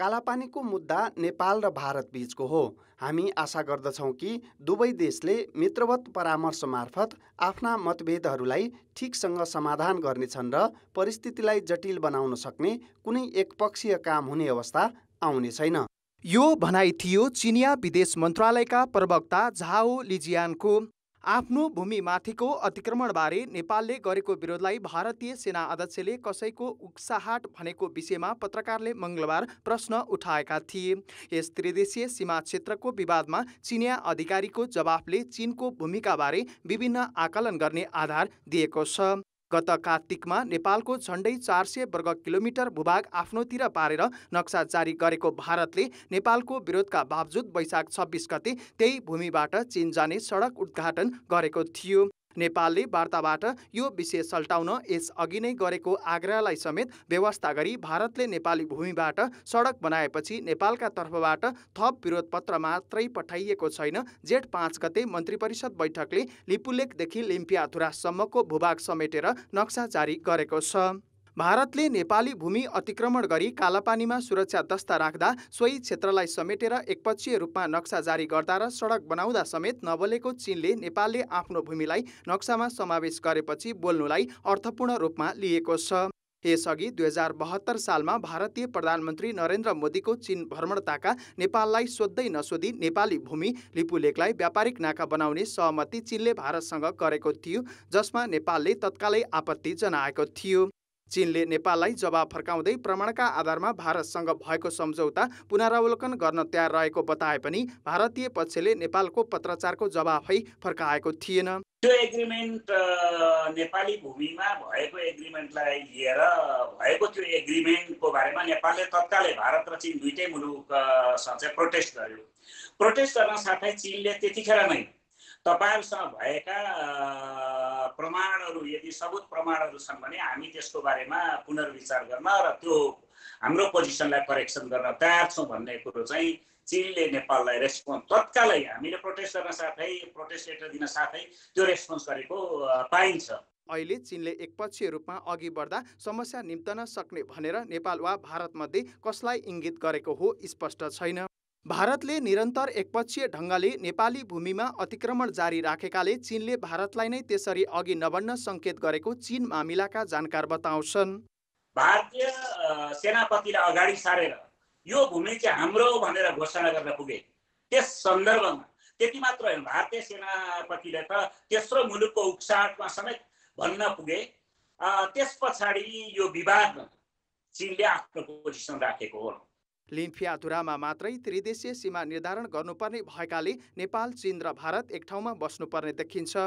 कालापानीको मुद्दा नेपाल र भारत बीचको हो हामी आशा गर्दछौँ कि दुवै देशले मित्रवत परामर्श मार्फत आफ्ना मतभेदहरूलाई ठिकसँग समाधान गर्नेछन् र परिस्थितिलाई जटिल बनाउन सक्ने कुनै एकपक्षीय काम हुने अवस्था आउने छैन यो भनाइ थियो चिनिया विदेश मन्त्रालयका प्रवक्ता झाओ लिजियानको आफ्नो भूमिमाथिको अतिक्रमणबारे नेपालले गरेको विरोधलाई भारतीय सेना अध्यक्षले कसैको उक्साहाट भनेको विषयमा पत्रकारले मङ्गलबार प्रश्न उठाएका थिए यस त्रिदेशीय सीमा क्षेत्रको विवादमा चिनिया अधिकारीको जवाफले चिनको भूमिकाबारे विभिन्न आकलन गर्ने आधार दिएको छ गत कार्तिकमा नेपालको झन्डै चार सय वर्ग किलोमिटर भूभाग आफ्नोतिर पारेर नक्सा जारी गरेको भारतले नेपालको विरोधका बावजुद वैशाख छब्बिस गते त्यही भूमिबाट चिन जाने सडक उद्घाटन गरेको थियो नेपालले वार्ताबाट यो विषय सल्टाउन यसअघि नै गरेको आग्रहलाई समेत व्यवस्था गरी भारतले नेपाली भूमिबाट सडक बनाएपछि नेपालका तर्फबाट थप विरोध पत्र मात्रै पठाइएको छैन जेठ पाँच गते मन्त्री परिषद बैठकले लिपुलेकदेखि लिम्पियाधुरासम्मको भूभाग समेटेर नक्सा जारी गरेको छ भारतले नेपाली भूमि अतिक्रमण गरी कालापानीमा सुरक्षा दस्ता राख्दा सोही क्षेत्रलाई समेटेर एकपक्षीय रूपमा नक्सा जारी गर्दा र सडक बनाउँदा समेत नबोलेको चीनले नेपालले आफ्नो भूमिलाई नक्सामा समावेश गरेपछि बोल्नुलाई अर्थपूर्ण रूपमा लिएको छ यसअघि दुई हजार बहत्तर सालमा भारतीय प्रधानमन्त्री नरेन्द्र मोदीको चीन भ्रमणताका नेपाललाई सोध्दै नसोधी नेपाली भूमि लिपुलेकलाई व्यापारिक नाका बनाउने सहमति चीनले भारतसँग गरेको थियो जसमा नेपालले तत्कालै आपत्ति जनाएको थियो चीनले नेपाललाई जवाब फर्काउँदै प्रमाणका आधारमा भारतसँग भएको सम्झौता पुनरावलोकन गर्न तयार रहेको बताए पनि भारतीय पक्षले नेपालको पत्राचारको जवाफै फर्काएको थिएन त्यो एग्रिमेन्ट नेपाली भूमिमा भएको एग्रिमेन्टलाई लिएर भएको त्यो एग्रिमेन्टको बारेमा नेपालले तत्कालै भारत र चिन दुइटै मुलुकसँग चाहिँ प्रोटेस्ट गर्यो प्रोटेस्ट गर्न साथै चिनले त्यतिखेर नै तपाईँहरूसँग भएका प्रमाणहरू यदि सबुत प्रमाणहरू छन् भने हामी त्यसको बारेमा पुनर्विचार गर्न र त्यो हाम्रो पोजिसनलाई करेक्सन गर्न तयार छौँ भन्ने कुरो चाहिँ चिनले नेपाललाई रेस्पोन्स तत्कालै हामीले प्रोटेस्ट गर्न साथै प्रोटेस्ट लेटर दिन साथै त्यो रेस्पोन्स गरेको पाइन्छ अहिले चिनले एकपक्षीय रूपमा अघि बढ्दा समस्या निम्तन सक्ने भनेर नेपाल वा भारतमध्ये कसलाई इङ्गित गरेको हो स्पष्ट छैन भारतले निरन्तर एकपक्षीय ढङ्गले नेपाली भूमिमा अतिक्रमण जारी राखेकाले चीनले भारतलाई नै त्यसरी अघि नबढ्न सङ्केत गरेको चीन मामिलाका जानकार बताउँछन् भारतीय सेनापतिलाई अगाडि सारेर यो भूमि चाहिँ हाम्रो भनेर घोषणा गर्न पुगे त्यस सन्दर्भमा त्यति मात्र होइन भारतीय सेनापतिले त तेस्रो मुलुकको उक्साटमा समेत भन्न पुगे त्यस पछाडि यो विवाद चिनले आफ्नो पोजिसन राखेको हो लिम्फियाधुरामा मात्रै त्रिदेशीय सीमा निर्धारण गर्नुपर्ने भएकाले नेपाल चीन र भारत एक ठाउँमा बस्नुपर्ने देखिन्छ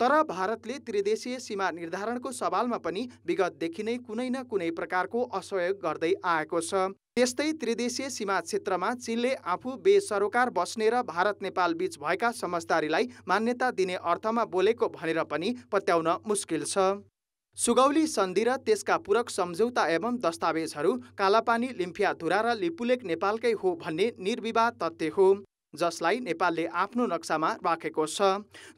तर भारतले त्रिदेशीय सीमा निर्धारणको सवालमा पनि विगतदेखि नै कुनै न कुनै प्रकारको असहयोग गर्दै आएको छ त्यस्तै त्रिदेशीय सीमा क्षेत्रमा चीनले आफू बेसरोकार बस्ने र भारत नेपाल बीच भएका समझदारीलाई मान्यता दिने अर्थमा बोलेको भनेर पनि पत्याउन मुस्किल छ सुगौली सन्धि र त्यसका पूरक सम्झौता एवं दस्तावेजहरू कालापानी लिम्फियाधुरा र लिपुलेक नेपालकै हो भन्ने निर्विवाद तथ्य हो जसलाई नेपालले आफ्नो नक्सामा राखेको छ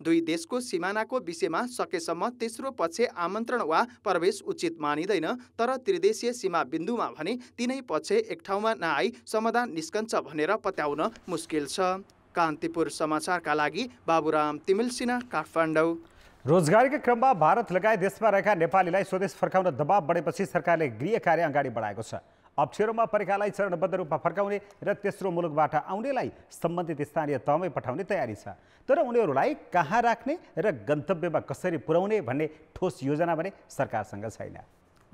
दुई देशको सिमानाको विषयमा सकेसम्म तेस्रो पक्ष आमन्त्रण वा प्रवेश उचित मानिँदैन तर त्रिदेशीय सीमा बिन्दुमा भने तिनै पक्ष एक ठाउँमा नआई समाधान निस्कन्छ भनेर पत्याउन मुस्किल छ कान्तिपुर समाचारका लागि बाबुराम तिमिल सिन्हा काठमाडौँ रोजगारीकै क्रममा भारत लगायत देशमा रहेका नेपालीलाई स्वदेश फर्काउन दबाव बढेपछि सरकारले गृह कार्य अगाडि बढाएको छ अप्ठ्यारोमा परेकालाई चरणबद्ध रूपमा फर्काउने र तेस्रो मुलुकबाट आउनेलाई सम्बन्धित स्थानीय तहमै पठाउने तयारी छ तर उनीहरूलाई कहाँ राख्ने र गन्तव्यमा कसरी पुर्याउने भन्ने ठोस योजना भने सरकारसँग छैन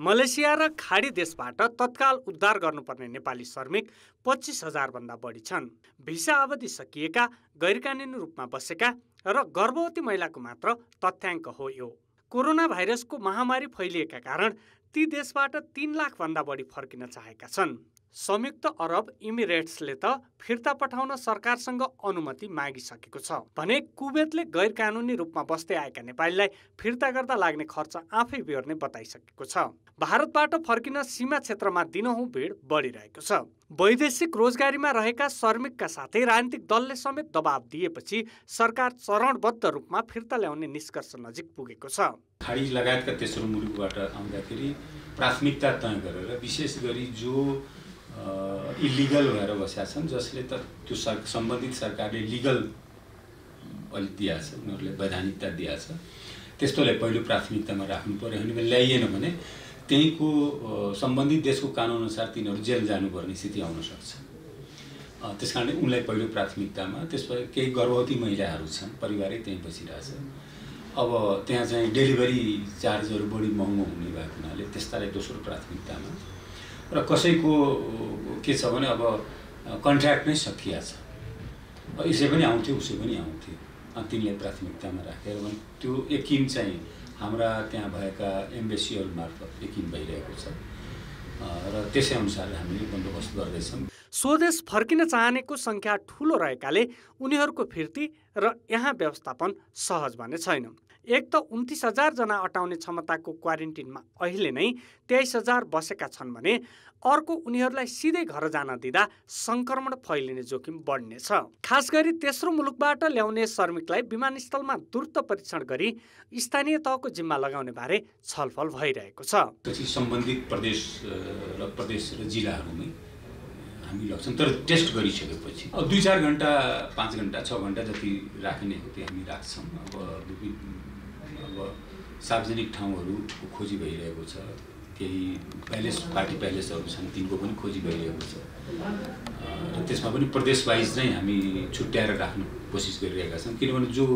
मलेसिया र खाडी देशबाट तत्काल उद्धार गर्नुपर्ने नेपाली श्रमिक पच्चिस हजारभन्दा बढी छन् भिसा अवधि सकिएका गैरकानुनी रूपमा बसेका र गर्भवती महिलाको मात्र तथ्याङ्क हो यो कोरोना भाइरसको महामारी फैलिएका कारण ती देशबाट तिन लाखभन्दा बढी फर्किन चाहेका छन् संयुक्त अरब इमिरेट्सले त फिर्ता पठाउन सरकारसँग अनुमति मागिसकेको छ भने कुवेतले गैर कानुनी रूपमा बस्दै आएका नेपालीलाई फिर्ता गर्दा लाग्ने खर्च आफै बेहोर्ने बताइसकेको छ भारतबाट फर्किन सीमा क्षेत्रमा दिनहुँ भिड बढिरहेको छ वैदेशिक रोजगारीमा रहेका श्रमिकका साथै राजनीतिक दलले समेत दबाब दिएपछि सरकार चरणबद्ध रूपमा फिर्ता ल्याउने निष्कर्ष नजिक पुगेको छ खाडी लगायतका तेस्रो मुलुकबाट आउँदाखेरि प्राथमिकता तय गरेर विशेष गरी जो इलिगल भएर बसेका छन् जसले त त्यो सर सम्बन्धित सरकारले लिगल अलिक दिएछ उनीहरूले वैधानिकता दिएछ त्यस्तोलाई पहिलो प्राथमिकतामा राख्नु पऱ्यो भने ल्याइएन भने त्यहीँको सम्बन्धित देशको कानुनअनुसार तिनीहरू जेल जानुपर्ने स्थिति आउन सक्छ त्यस कारणले उनलाई पहिलो प्राथमिकतामा त्यसपछि केही गर्भवती महिलाहरू छन् परिवारै त्यहीँ बसिरहेछ अब त्यहाँ चाहिँ डेलिभरी चार्जहरू बढी महँगो हुने भएको हुनाले त्यस्तालाई दोस्रो प्राथमिकतामा र कसैको के छ भने अब कन्ट्र्याक्ट नै सकिया छ यसै पनि आउँथ्यो उसै पनि आउँथ्यो तिनले प्राथमिकतामा राखेर भने त्यो यकिन चाहिँ हाम्रा त्यहाँ भएका एम्बेसीहरू मार्फत यकिन भइरहेको छ र त्यसै अनुसार हामीले बन्दोबस्त गर्दैछौँ स्वदेश फर्किन चाहनेको सङ्ख्या ठुलो रहेकाले उनीहरूको फिर्ती र यहाँ व्यवस्थापन सहज भन्ने छैन एक त उन्तिस हजारजना अटाउने क्षमताको क्वारेन्टिनमा अहिले नै तेइस हजार बसेका छन् भने अर्को उनीहरूलाई सिधै घर जान दिँदा सङ्क्रमण फैलिने जोखिम बढ्नेछ खास गरी तेस्रो मुलुकबाट ल्याउने श्रमिकलाई विमानस्थलमा द्रुत परीक्षण गरी स्थानीय तहको जिम्मा लगाउने बारे छलफल भइरहेको छ सम्बन्धित प्रदेश र प्रदेश र जिल्लाहरूमै हामी लग्छौँ तर टेस्ट गरिसकेपछि अब दुई चार घन्टा पाँच घन्टा छ घन्टा जति राखिने हो त्यो हामी राख्छौँ अब अब सार्वजनिक ठाउँहरू खोजी भइरहेको छ केही प्यालेस पार्टी प्यालेसहरू छन् तिनको पनि खोजी भइरहेको छ र त्यसमा पनि प्रदेश वाइज नै हामी छुट्याएर राख्ने कोसिस गरिरहेका छौँ किनभने जो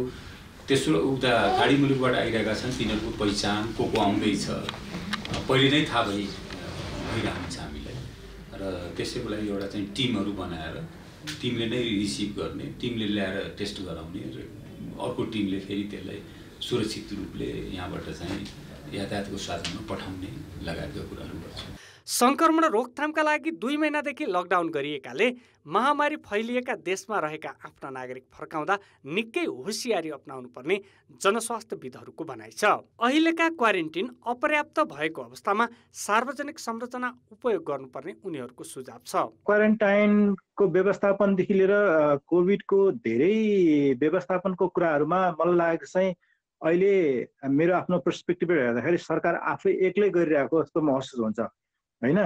तेस्रो उता खाडी मुलुकबाट आइरहेका छन् तिनीहरूको पहिचान को को आउँदैछ पहिले नै थाहा भइ भइरहन्छ हामीलाई र त्यसैको लागि एउटा चाहिँ टिमहरू बनाएर टिमले नै रिसिभ गर्ने टिमले ल्याएर टेस्ट गराउने र अर्को टिमले फेरि त्यसलाई सुरक्षित रूपले यहाँबाट चाहिँ यातायातको साधनमा पठाउने लगायतका कुराहरू गर्छ सङ्क्रमण रोकथामका लागि दुई महिनादेखि लकडाउन गरिएकाले महामारी फैलिएका देशमा रहेका आफ्ना नागरिक फर्काउँदा निकै होसियारी अप्नाउनु पर्ने जनस्वास्थ्यविदहरूको भनाइ छ अहिलेका क्वारेन्टिन अपर्याप्त भएको अवस्थामा सार्वजनिक संरचना उपयोग गर्नुपर्ने उनीहरूको सुझाव छ क्वारेन्टाइनको व्यवस्थापनदेखि लिएर कोभिडको धेरै व्यवस्थापनको कुराहरूमा मलाई लागेको चाहिँ अहिले मेरो आफ्नो पर्सपेक्टिभ हेर्दाखेरि सरकार आफै एक्लै गरिरहेको जस्तो महसुस हुन्छ होइन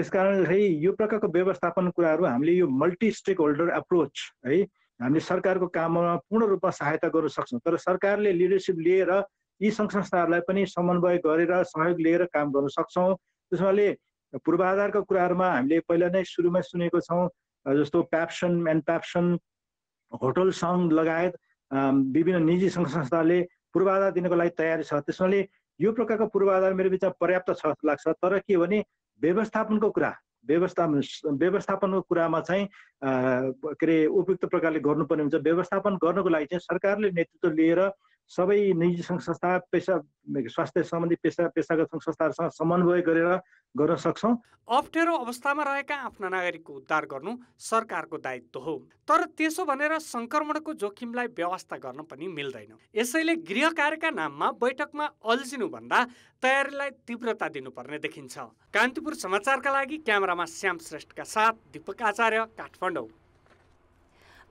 त्यस कारणले चाहिँ यो प्रकारको व्यवस्थापन कुराहरू हामीले यो मल्टी स्टेक होल्डर एप्रोच है हामीले सरकारको काममा पूर्ण रूपमा सहायता गर्न सक्छौँ तर सरकारले लिडरसिप लिएर यी सङ्घ संस्थाहरूलाई पनि समन्वय गरेर सहयोग लिएर काम गर्न सक्छौँ त्यसमाले पूर्वाधारको कुराहरूमा हामीले पहिला नै सुरुमै सुनेको छौँ जस्तो प्याप्सन एन्ड प्याप्सन होटल सङ्घ लगायत विभिन्न निजी सङ्घ संस्थाले पूर्वाधार दिनको लागि तयारी छ त्यसमाले यो प्रकारको पूर्वाधार मेरो विचार पर्याप्त छ जस्तो लाग्छ तर के भने व्यवस्थापनको कुरा व्यवस्था व्यवस्थापनको कुरामा चाहिँ के अरे उपयुक्त प्रकारले गर्नुपर्ने हुन्छ व्यवस्थापन गर्नको लागि चाहिँ सरकारले नेतृत्व लिएर सबै निजी सङ्घ संस्था पेसा स्वास्थ्य सम्बन्धी पेसा पेसागत सङ्घ संस्थाहरूसँग समन्वय गरेर गर्न सक्छौँ अप्ठ्यारो अवस्थामा रहेका आफ्ना नागरिकको उद्धार गर्नु सरकारको दायित्व हो तर त्यसो भनेर सङ्क्रमणको जोखिमलाई व्यवस्था गर्न पनि मिल्दैन यसैले गृह कार्यका नाममा बैठकमा अल्झिनुभन्दा तयारीलाई तीव्रता दिनुपर्ने देखिन्छ कान्तिपुर समाचारका लागि क्यामेरामा श्याम श्रेष्ठका साथ दीपक आचार्य काठमाडौँ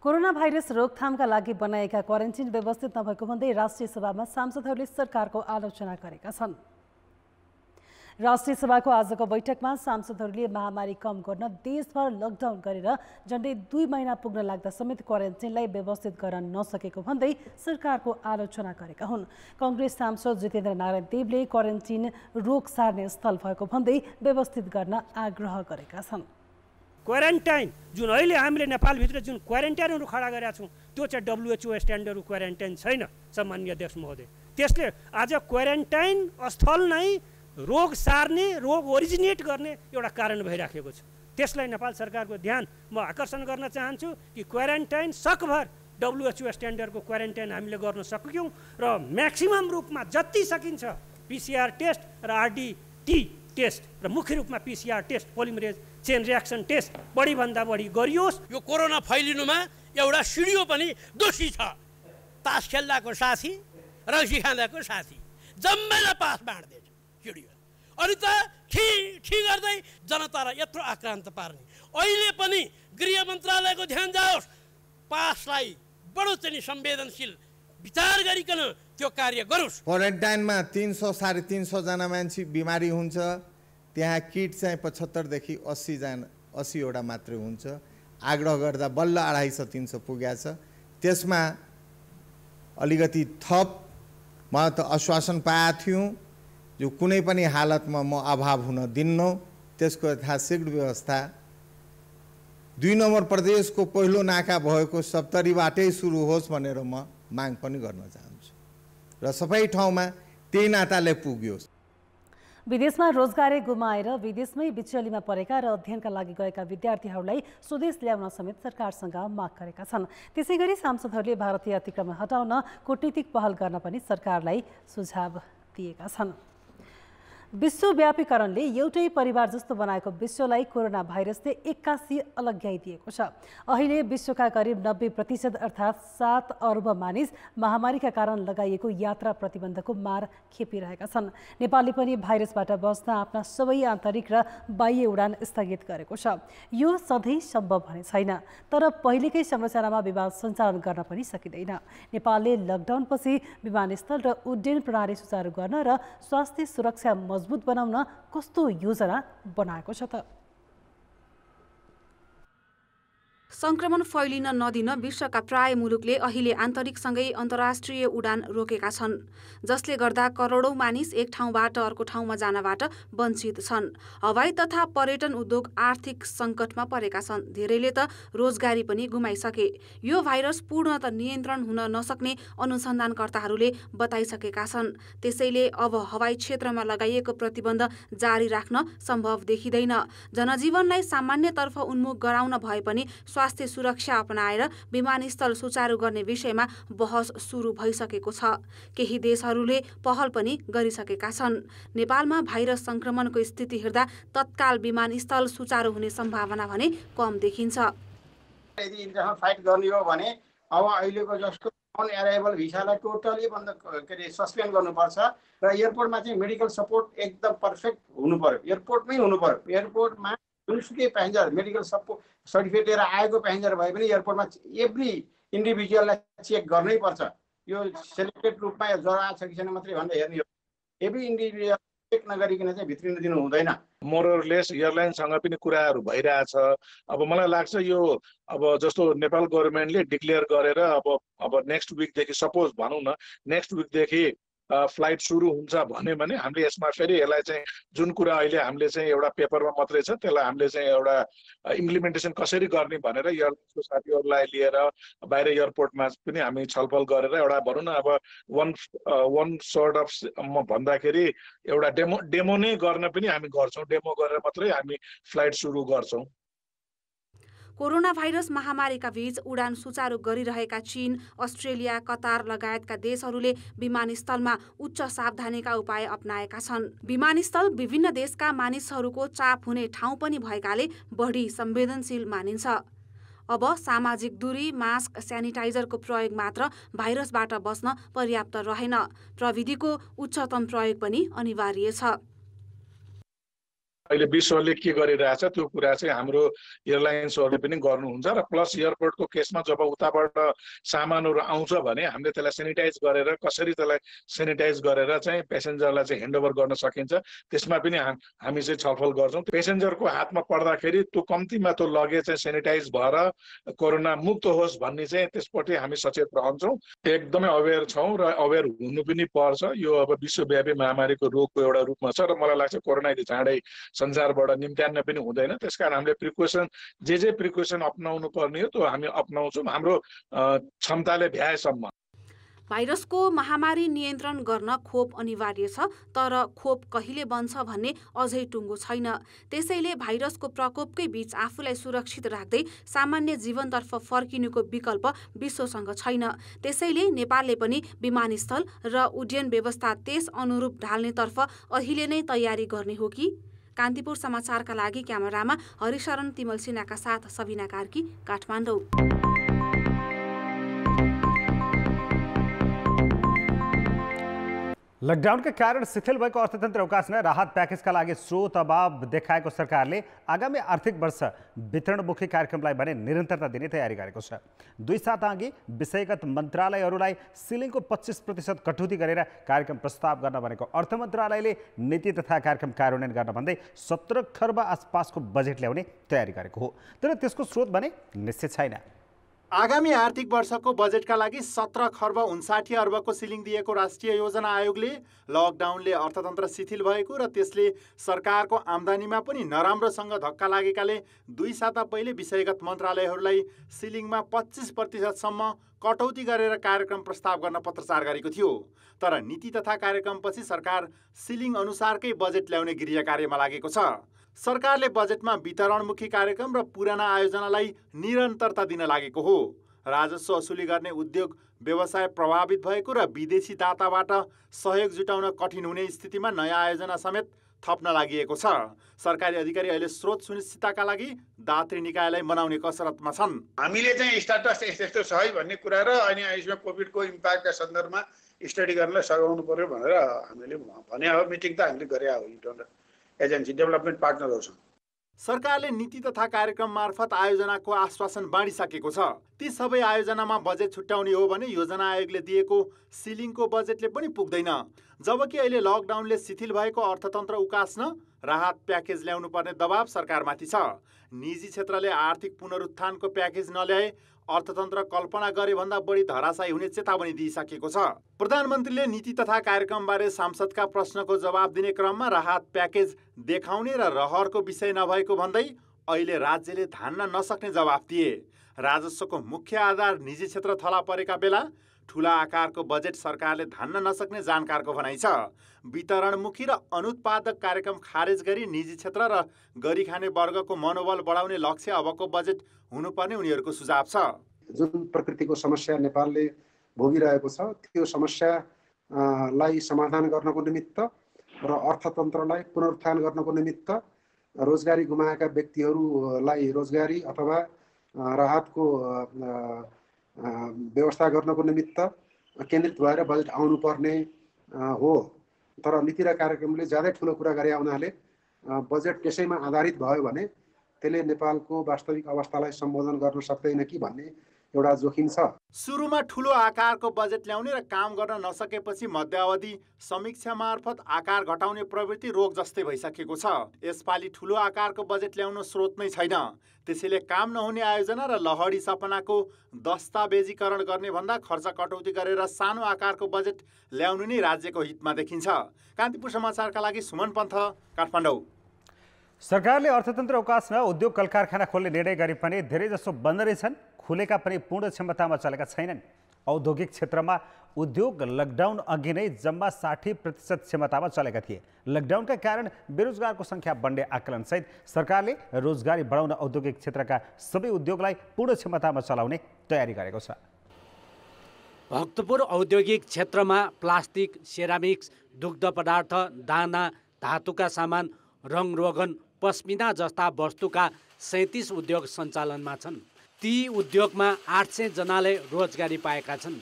कोरोना भाइरस रोकथामका लागि बनाएका क्वारेन्टिन व्यवस्थित नभएको भन्दै राष्ट्रिय सभामा सांसदहरूले सरकारको आलोचना गरेका छन् राष्ट्रिय सभाको आजको बैठकमा सांसदहरूले महामारी कम गर्न देशभर लकडाउन गरेर झन्डै दुई महिना पुग्न लाग्दा समेत क्वारेन्टिनलाई व्यवस्थित गर्न नसकेको भन्दै सरकारको आलोचना गरेका हुन् कङ्ग्रेस सांसद जितेन्द्र नारायण देवले क्वारेन्टिन रोग सार्ने स्थल भएको भन्दै व्यवस्थित गर्न आग्रह गरेका छन् क्वारेन्टाइन जुन अहिले हामीले नेपालभित्र जुन क्वारेन्टाइनहरू खडा गरेका छौँ त्यो चाहिँ डब्लुएचओ स्ट्यान्डर्डको क्वारेन्टाइन छैन सामान्य देश महोदय त्यसले आज क्वारेन्टाइन स्थल नै रोग सार्ने रोग ओरिजिनेट गर्ने एउटा कारण भइराखेको छ त्यसलाई नेपाल सरकारको ध्यान म आकर्षण गर्न चाहन्छु कि क्वारेन्टाइन सकभर डब्लुएचओ स्ट्यान्डर्डको क्वारेन्टाइन हामीले गर्न सक्यौँ र म्याक्सिमम् रूपमा जति सकिन्छ पिसिआर टेस्ट र आरडिटी टेस्ट र मुख्य रूपमा PCR test polymerase chain reaction test बढीभन्दा बढी गरियोस् यो कोरोना फैलिनुमा एउटा सिडियो पनि दोषी छ तास खेल्दाको साथी रक्सी खाँदाको साथी जम्मैलाई पास बाँड्दैछ सिडियो अनि त खि खि गर्दै जनतालाई यत्रो आक्रान्त पार्ने अहिले पनि गृह मन्त्रालयको ध्यान जाओस् पासलाई बडो चाहिँ संवेदनशील विचार गरिकन त्यो कार्य गरोस् क्वारेन्टाइनमा तिन सौ साढे तिन सौजना मान्छे बिमारी हुन्छ त्यहाँ किट चाहिँ पचहत्तरदेखि अस्सीजना अस्सीवटा मात्रै हुन्छ आग्रह गर्दा बल्ल अढाई सौ तिन सौ पुगेको छ त्यसमा अलिकति थप म त आश्वासन पाएको थियौँ जो कुनै पनि हालतमा म अभाव हुन दिन्नौ त्यसको यथाशीघ्र व्यवस्था दुई नम्बर प्रदेशको पहिलो नाका भएको सप्तरीबाटै सुरु होस् भनेर म माग पनि गर्न चाहन्छु र सबै ठाउँमा त्यही नाताले पुग्योस् विदेशमा रोजगारी गुमाएर विदेशमै बिचलीमा परेका र अध्ययनका लागि गएका विद्यार्थीहरूलाई स्वदेश ल्याउन समेत सरकारसँग माग गरेका छन् त्यसै गरी सांसदहरूले भारतीय अतिक्रमण हटाउन कूटनीतिक पहल गर्न पनि सरकारलाई सुझाव दिएका छन् विश्वव्यापीकरणले एउटै परिवार जस्तो बनाएको विश्वलाई कोरोना भाइरसले एक्कासी अलग्याइदिएको छ अहिले विश्वका करिब नब्बे प्रतिशत अर्थात् सात अर्ब मानिस महामारीका कारण लगाइएको यात्रा प्रतिबन्धको मार खेपिरहेका छन् नेपालले पनि भाइरसबाट बस्न आफ्ना सबै आन्तरिक र बाह्य उडान स्थगित गरेको छ यो सधैँ सम्भव भने छैन तर पहिलेकै संरचनामा विमान सञ्चालन गर्न पनि सकिँदैन नेपालले लकडाउनपछि विमानस्थल र उड्डयन प्रणाली सुचारू गर्न र स्वास्थ्य सुरक्षा मजबुत मजबुत बनाउन कस्तो योजना बनाएको छ त संक्रमण फैलिन नदिन विश्वका प्राय मुलुकले अहिले आन्तरिकसँगै अन्तर्राष्ट्रिय उडान रोकेका छन् जसले गर्दा करोडौँ मानिस एक ठाउँबाट अर्को ठाउँमा जानबाट वञ्चित छन् हवाई तथा पर्यटन उद्योग आर्थिक सङ्कटमा परेका छन् धेरैले त रोजगारी पनि गुमाइसके यो भाइरस पूर्णत नियन्त्रण हुन नसक्ने अनुसन्धानकर्ताहरूले बताइसकेका छन् त्यसैले अब हवाई क्षेत्रमा लगाइएको प्रतिबन्ध जारी राख्न सम्भव देखिँदैन जनजीवनलाई सामान्यतर्फ उन्मुख गराउन भए पनि स्वास्थ्य स्वास्थ्य सुरक्षा अपनाएर विमानस्थल सुचारू गर्ने विषयमा बहस सुरु भइसकेको छ केही देशहरूले पहल पनि गरिसकेका छन् नेपालमा भाइरस सङ्क्रमणको स्थिति हेर्दा तत्काल विमानस्थल सुचारू हुने सम्भावना भने कम देखिन्छ यदि इन्टरनेसनल फाइट गर्ने हो भने अब अहिलेको जस्तो अन एराइभल भिसालाई टोटली बन्द के अरे सस्पेन्ड गर्नुपर्छ र एयरपोर्टमा चाहिँ मेडिकल सपोर्ट एकदम पर्फेक्ट हुनु पर्यो एयरपोर्टमै हुनु पर्यो एयरपोर्टमा जुनसुकै प्यासेन्जर मेडिकल सपोर्ट सर्टिफिकेट लिएर आएको प्यासेन्जर भए पनि एयरपोर्टमा एभ्री इन्डिभिजुअललाई चेक गर्नै पर्छ यो सेलेक्टेड रूपमा जरा छ कि छैन मात्रै भनेर हेर्ने हो एभ्री इन्डिभिजुअल चेक नगरिकन चाहिँ भित्रिन दिनु हुँदैन मोरलेस एयरलाइन्ससँग पनि कुराहरू भइरहेछ अब मलाई लाग्छ यो अब जस्तो नेपाल गभर्मेन्टले डिक्लेयर गरेर अब अब नेक्स्ट विकदेखि सपोज भनौँ न नेक्स्ट विकदेखि फ्लाइट सुरु हुन्छ भन्यो भने हामीले यसमा फेरि यसलाई चाहिँ जुन कुरा अहिले हामीले चाहिँ एउटा पेपरमा मात्रै छ त्यसलाई हामीले चाहिँ एउटा इम्प्लिमेन्टेसन कसरी गर्ने भनेर एयरलाइन्सको साथीहरूलाई लिएर बाहिर एयरपोर्टमा पनि हामी छलफल गरेर एउटा भनौँ न अब वान वान सर्ट अफ भन्दाखेरि एउटा डेमो डेमो नै गर्न पनि हामी गर्छौँ डेमो गरेर मात्रै हामी फ्लाइट सुरु गर्छौँ कोरोना भाइरस महामारीका बीच उडान सुचारू गरिरहेका चीन अस्ट्रेलिया कतार लगायतका देशहरूले विमानस्थलमा उच्च सावधानीका उपाय अप्नाएका छन् विमानस्थल विभिन्न देशका मानिसहरूको चाप हुने ठाउँ पनि भएकाले बढी संवेदनशील मानिन्छ अब सामाजिक दूरी मास्क सेनिटाइजरको प्रयोग मात्र भाइरसबाट बस्न पर्याप्त रहेन प्रविधिको उच्चतम प्रयोग पनि अनिवार्य छ अहिले विश्वले के गरिरहेछ त्यो कुरा चाहिँ हाम्रो एयरलाइन्सहरूले पनि गर्नुहुन्छ र प्लस एयरपोर्टको केसमा जब उताबाट सामानहरू आउँछ भने हामीले त्यसलाई सेनिटाइज गरेर कसरी त्यसलाई सेनिटाइज गरेर चाहिँ पेसेन्जरलाई चाहिँ ह्यान्डओभर गर्न सकिन्छ त्यसमा पनि हामी चाहिँ छलफल गर्छौँ पेसेन्जरको हातमा पर्दाखेरि त्यो कम्तीमा त्यो लगे चाहिँ सेनिटाइज भएर कोरोना मुक्त होस् भन्ने चाहिँ त्यसपट्टि हामी सचेत रहन्छौँ एकदमै अवेर छौँ र अवेर हुनु पनि पर्छ यो अब विश्वव्यापी महामारीको रोगको एउटा रूपमा छ र मलाई लाग्छ कोरोना यदि संसारबाट निम्त्यान्न पनि हुँदैन त्यस कारण हामीले प्रिकोसन जे जे प्रिकोसन अप्नाउनु पर्ने हो त्यो हामी अप्नाउँछौँ हाम्रो क्षमताले भ्याएसम्म भाइरसको महामारी नियन्त्रण गर्न खोप अनिवार्य छ तर खोप कहिले बन्छ भन्ने अझै टुङ्गो छैन त्यसैले भाइरसको प्रकोपकै बीच आफूलाई सुरक्षित राख्दै सामान्य जीवनतर्फ फर्किनुको विकल्प विश्वसँग छैन त्यसैले नेपालले पनि विमानस्थल र उड्डयन व्यवस्था त्यस अनुरूप ढाल्नेतर्फ अहिले नै तयारी गर्ने हो कि कान्तिपुर समाचारका लागि क्यामेरामा हरिशरण तिमल सिन्हाका साथ सबिना कार्की काठमाडौँ लकडाउनका कारण शिथिल भएको अर्थतन्त्र अवकाशमा राहत प्याकेजका लागि स्रोत अभाव देखाएको सरकारले आगामी आर्थिक वर्ष वितरणमुखी कार्यक्रमलाई भने निरन्तरता दिने तयारी गरेको छ दुई साताअघि विषयगत मन्त्रालयहरूलाई सिलिङको पच्चिस प्रतिशत कटौती गरेर कार्यक्रम प्रस्ताव गर्न भनेको अर्थ मन्त्रालयले नीति तथा कार्यक्रम कार्यान्वयन गर्न भन्दै सत्र खर्ब आसपासको बजेट ल्याउने तयारी गरेको हो तर त्यसको स्रोत भने निश्चित छैन आगामी आर्थिक वर्षको बजेटका लागि सत्र खर्ब उन्साठी अर्बको सिलिङ दिएको राष्ट्रिय योजना आयोगले लकडाउनले अर्थतन्त्र शिथिल भएको र त्यसले सरकारको आम्दानीमा पनि नराम्रोसँग धक्का लागेकाले दुई साता पहिले विषयगत मन्त्रालयहरूलाई सिलिङमा पच्चिस प्रतिशतसम्म कटौती गरेर कार्यक्रम प्रस्ताव गर्न पत्रचार गरेको थियो तर नीति तथा कार्यक्रमपछि सरकार सिलिङ अनुसारकै बजेट ल्याउने गृह कार्यमा लागेको छ सरकारले बजेटमा वितरणमुखी कार्यक्रम र पुराना आयोजनालाई निरन्तरता दिन लागेको हो राजस्व असुली गर्ने उद्योग व्यवसाय प्रभावित भएको र विदेशी दाताबाट सहयोग जुटाउन कठिन हुने स्थितिमा नयाँ आयोजना समेत थप्न लागि छ सरकारी अधिकारी अहिले स्रोत सुनिश्चितताका लागि दात्री निकायलाई मनाउने कसरतमा छन् हामीले चाहिँ स्टाटस यस्तो छ है भन्ने कुरा र अनि यसमा कोभिडको इम्प्याक्टका सन्दर्भमा स्टडी गर्नलाई सघाउनु पर्यो भनेर हामीले भने हो मिटिङ त हामीले गरे हो एजेन्सी डेभलपमेन्ट पार्टनरहरूसँग सरकारले नीति तथा कार्यक्रम मार्फत आयोजनाको आश्वासन बाँडिसकेको छ ती सबै आयोजनामा बजेट छुट्याउने हो भने योजना आयोगले दिएको सिलिङको बजेटले पनि पुग्दैन जबकि अहिले लकडाउनले शिथिल भएको अर्थतन्त्र उकास्न राहत प्याकेज ल्याउनु पर्ने दबाव सरकारमाथि छ निजी क्षेत्रले आर्थिक पुनरुत्थानको प्याकेज नल्याए अर्थतन्त्र कल्पना गरे भन्दा बढी धराशायी हुने चेतावनी दिइसकेको छ प्रधानमन्त्रीले नीति तथा कार्यक्रमबारे सांसदका प्रश्नको जवाब दिने क्रममा राहत प्याकेज देखाउने र रहरको विषय नभएको भन्दै अहिले राज्यले धान्न नसक्ने जवाफ दिए राजस्वको मुख्य आधार निजी क्षेत्र थला परेका बेला ठुला आकारको बजेट सरकारले धान्न नसक्ने जानकारको भनाइ छ वितरणमुखी र अनुत्पादक कार्यक्रम खारेज गरी निजी क्षेत्र र गरिखाने वर्गको मनोबल बढाउने लक्ष्य अबको बजेट हुनुपर्ने उनीहरूको सुझाव छ जुन प्रकृतिको समस्या नेपालले भोगिरहेको छ त्यो समस्यालाई समाधान गर्नको निमित्त र अर्थतन्त्रलाई पुनरुत्थान गर्नको निमित्त रोजगारी गुमाएका व्यक्तिहरूलाई रोजगारी अथवा राहतको व्यवस्था गर्नको निमित्त केन्द्रित भएर बजेट आउनुपर्ने हो तर नीति र कार्यक्रमले ज्यादै ठुलो कुरा गरे हुनाले बजेट त्यसैमा आधारित भयो भने त्यसले नेपालको वास्तविक अवस्थालाई सम्बोधन गर्न सक्दैन कि भन्ने एउटा जोखिम छ सुरुमा ठुलो आकारको बजेट ल्याउने र काम गर्न नसकेपछि मध्यावधि समीक्षा मार्फत आकार घटाउने प्रवृत्ति रोग जस्तै भइसकेको छ यसपालि ठुलो आकारको बजेट ल्याउन स्रोत नै छैन त्यसैले काम नहुने आयोजना र लहरी सपनाको दस्तावेजीकरण गर्ने भन्दा खर्च कटौती गरेर सानो आकारको बजेट ल्याउनु नै राज्यको हितमा देखिन्छ कान्तिपुर समाचारका लागि सुमन पन्थ काठमाडौँ सरकारले अर्थतन्त्र अवकाशमा उद्योग कल खोल्ने निर्णय गरे पनि धेरैजसो बन्द रहेछन् खुलेका पनि पूर्ण क्षमतामा चलेका छैनन् औद्योगिक क्षेत्रमा उद्योग लकडाउन अघि नै जम्मा साठी प्रतिशत क्षमतामा चलेका थिए लकडाउनका कारण बेरोजगारको सङ्ख्या बढ्ने आकलनसहित सरकारले रोजगारी बढाउन औद्योगिक क्षेत्रका सबै उद्योगलाई पूर्ण क्षमतामा चलाउने तयारी गरेको छ भक्तपुर औद्योगिक क्षेत्रमा प्लास्टिक सेरामिक्स दुग्ध पदार्थ दाना धातुका सामान रङ रोगन पस्मिना जस्ता वस्तुका सैँतिस उद्योग सञ्चालनमा छन् ती उद्योगमा आठ जनाले रोजगारी पाएका छन्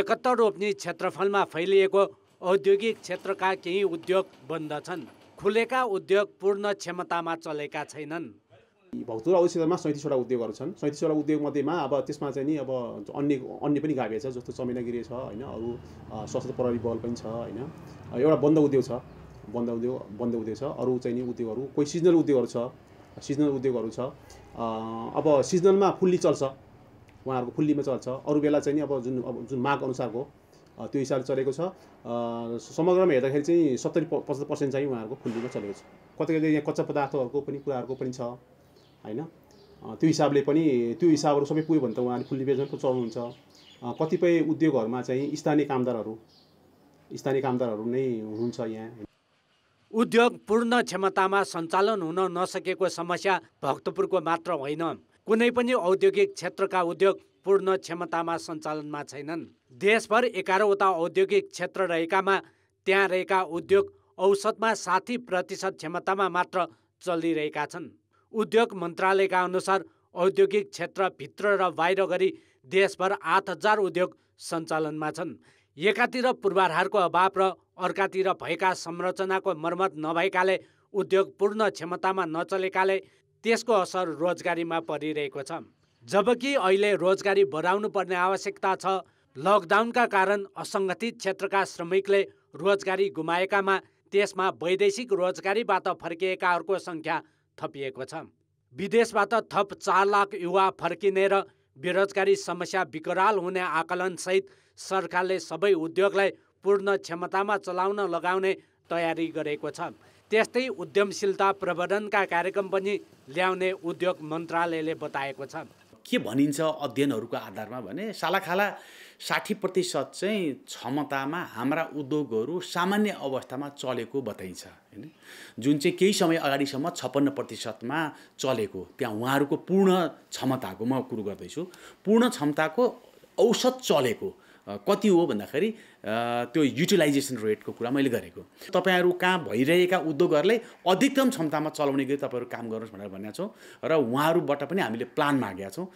एकहत्तर रोप्ने क्षेत्रफलमा फैलिएको औद्योगिक क्षेत्रका केही उद्योग बन्द छन् खुलेका उद्योग पूर्ण क्षमतामा चलेका छैनन् भौतुर क्षेत्रमा सैँतिसवटा उद्योगहरू छन् सैँतिसवटा उद्योगमध्येमा अब त्यसमा चाहिँ नि अब अन्य अन्य पनि गाभे छ जस्तो चमेनागिरी छ होइन अरू सशस्त्र प्रहरी बल पनि छ होइन एउटा बन्द उद्योग छ बन्द उद्योग बन्द उद्योग छ अरू चाहिँ नि उद्योगहरू कोही सिजनल उद्योगहरू छ सिजनल उद्योगहरू छ अब सिजनलमा फुल्ली चल्छ उहाँहरूको फुल्लीमा चल्छ अरू बेला चाहिँ नि अब जुन अब जुन माग अनुसारको त्यो हिसाबले चलेको छ समग्रमा हेर्दाखेरि चाहिँ सत्तरी पचहत्तर पर्सेन्ट चाहिँ उहाँहरूको फुल्लीमा चलेको छ कति कति यहाँ कच्चा पदार्थहरूको पनि कुराहरूको पनि छ होइन त्यो हिसाबले पनि त्यो हिसाबहरू सबै पुग्यो भने त उहाँले फुल्ली बेच्न पो चल्नुहुन्छ कतिपय उद्योगहरूमा चाहिँ स्थानीय कामदारहरू स्थानीय कामदारहरू नै हुनुहुन्छ यहाँ उद्योग पूर्ण क्षमतामा सञ्चालन हुन नसकेको समस्या भक्तपुरको मात्र होइन कुनै पनि औद्योगिक क्षेत्रका उद्योग पूर्ण क्षमतामा सञ्चालनमा छैनन् देशभर एघारवटा औद्योगिक क्षेत्र रहेकामा त्यहाँ रहेका उद्योग औसतमा साठी प्रतिशत क्षमतामा मात्र चलिरहेका छन् उद्योग मन्त्रालयका अनुसार औद्योगिक क्षेत्रभित्र र बाहिर गरी देशभर आठ हजार उद्योग सञ्चालनमा छन् एकातिर पूर्वाधारको अभाव र अर्कातिर भएका संरचनाको मर्मत नभएकाले उद्योग पूर्ण क्षमतामा नचलेकाले त्यसको असर रोजगारीमा परिरहेको छ जबकि अहिले रोजगारी बढाउनु पर्ने आवश्यकता छ लकडाउनका कारण असङ्गठित क्षेत्रका श्रमिकले रोजगारी गुमाएकामा त्यसमा वैदेशिक रोजगारीबाट फर्किएकाहरूको सङ्ख्या थपिएको छ विदेशबाट थप चार लाख युवा फर्किने र बेरोजगारी समस्या विकराल हुने आकलनसहित सरकारले सबै उद्योगलाई पूर्ण क्षमतामा चलाउन लगाउने तयारी गरेको छ त्यस्तै उद्यमशीलता प्रवर्धनका कार्यक्रम पनि ल्याउने उद्योग मन्त्रालयले बताएको छ के भनिन्छ अध्ययनहरूको आधारमा भने सालाखाला साठी प्रतिशत चाहिँ क्षमतामा हाम्रा उद्योगहरू सामान्य अवस्थामा चलेको बताइन्छ होइन जुन चाहिँ केही समय अगाडिसम्म छप्पन्न प्रतिशतमा चलेको त्यहाँ उहाँहरूको पूर्ण क्षमताको म कुरो गर्दैछु पूर्ण क्षमताको औसत चलेको कति हो भन्दाखेरि त्यो युटिलाइजेसन रेटको कुरा मैले गरेको तपाईँहरू कहाँ भइरहेका उद्योगहरूलाई अधिकतम क्षमतामा चलाउने गरी तपाईँहरू काम गर्नुहोस् भनेर भनेको छौँ र उहाँहरूबाट पनि हामीले प्लान मागेका छौँ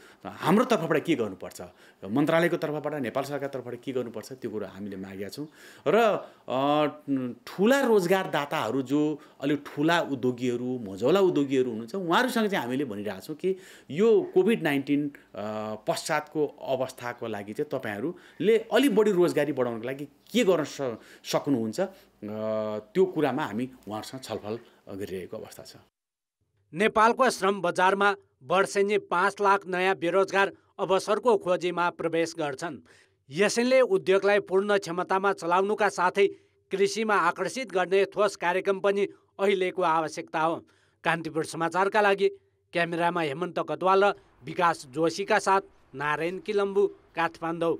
हाम्रो तर्फबाट के गर्नुपर्छ मन्त्रालयको तर्फबाट नेपाल सरकार तर्फबाट के गर्नुपर्छ त्यो कुरो हामीले मागेका छौँ र ठुला रोजगारदाताहरू जो अलिक ठुला उद्योगीहरू मझौला उद्योगीहरू हुनुहुन्छ उहाँहरूसँग चाहिँ हामीले भनिरहेको छौँ कि यो कोभिड नाइन्टिन पश्चातको अवस्थाको लागि चाहिँ तपाईँहरूले अलिक बढी रोजगारी बढाउनको लागि लागि के गर्न स सक्नुहुन्छ त्यो कुरामा हामी उहाँहरूसँग छलफल गरिरहेको अवस्था छ नेपालको श्रम बजारमा वर्षेनी पाँच लाख नयाँ बेरोजगार अवसरको खोजीमा प्रवेश गर्छन् यसैले उद्योगलाई पूर्ण क्षमतामा चलाउनुका साथै कृषिमा आकर्षित गर्ने ठोस कार्यक्रम पनि अहिलेको आवश्यकता हो कान्तिपुर समाचारका लागि क्यामेरामा हेमन्त कटवाल र विकास जोशीका साथ नारायण किलम्बु काठमाडौँ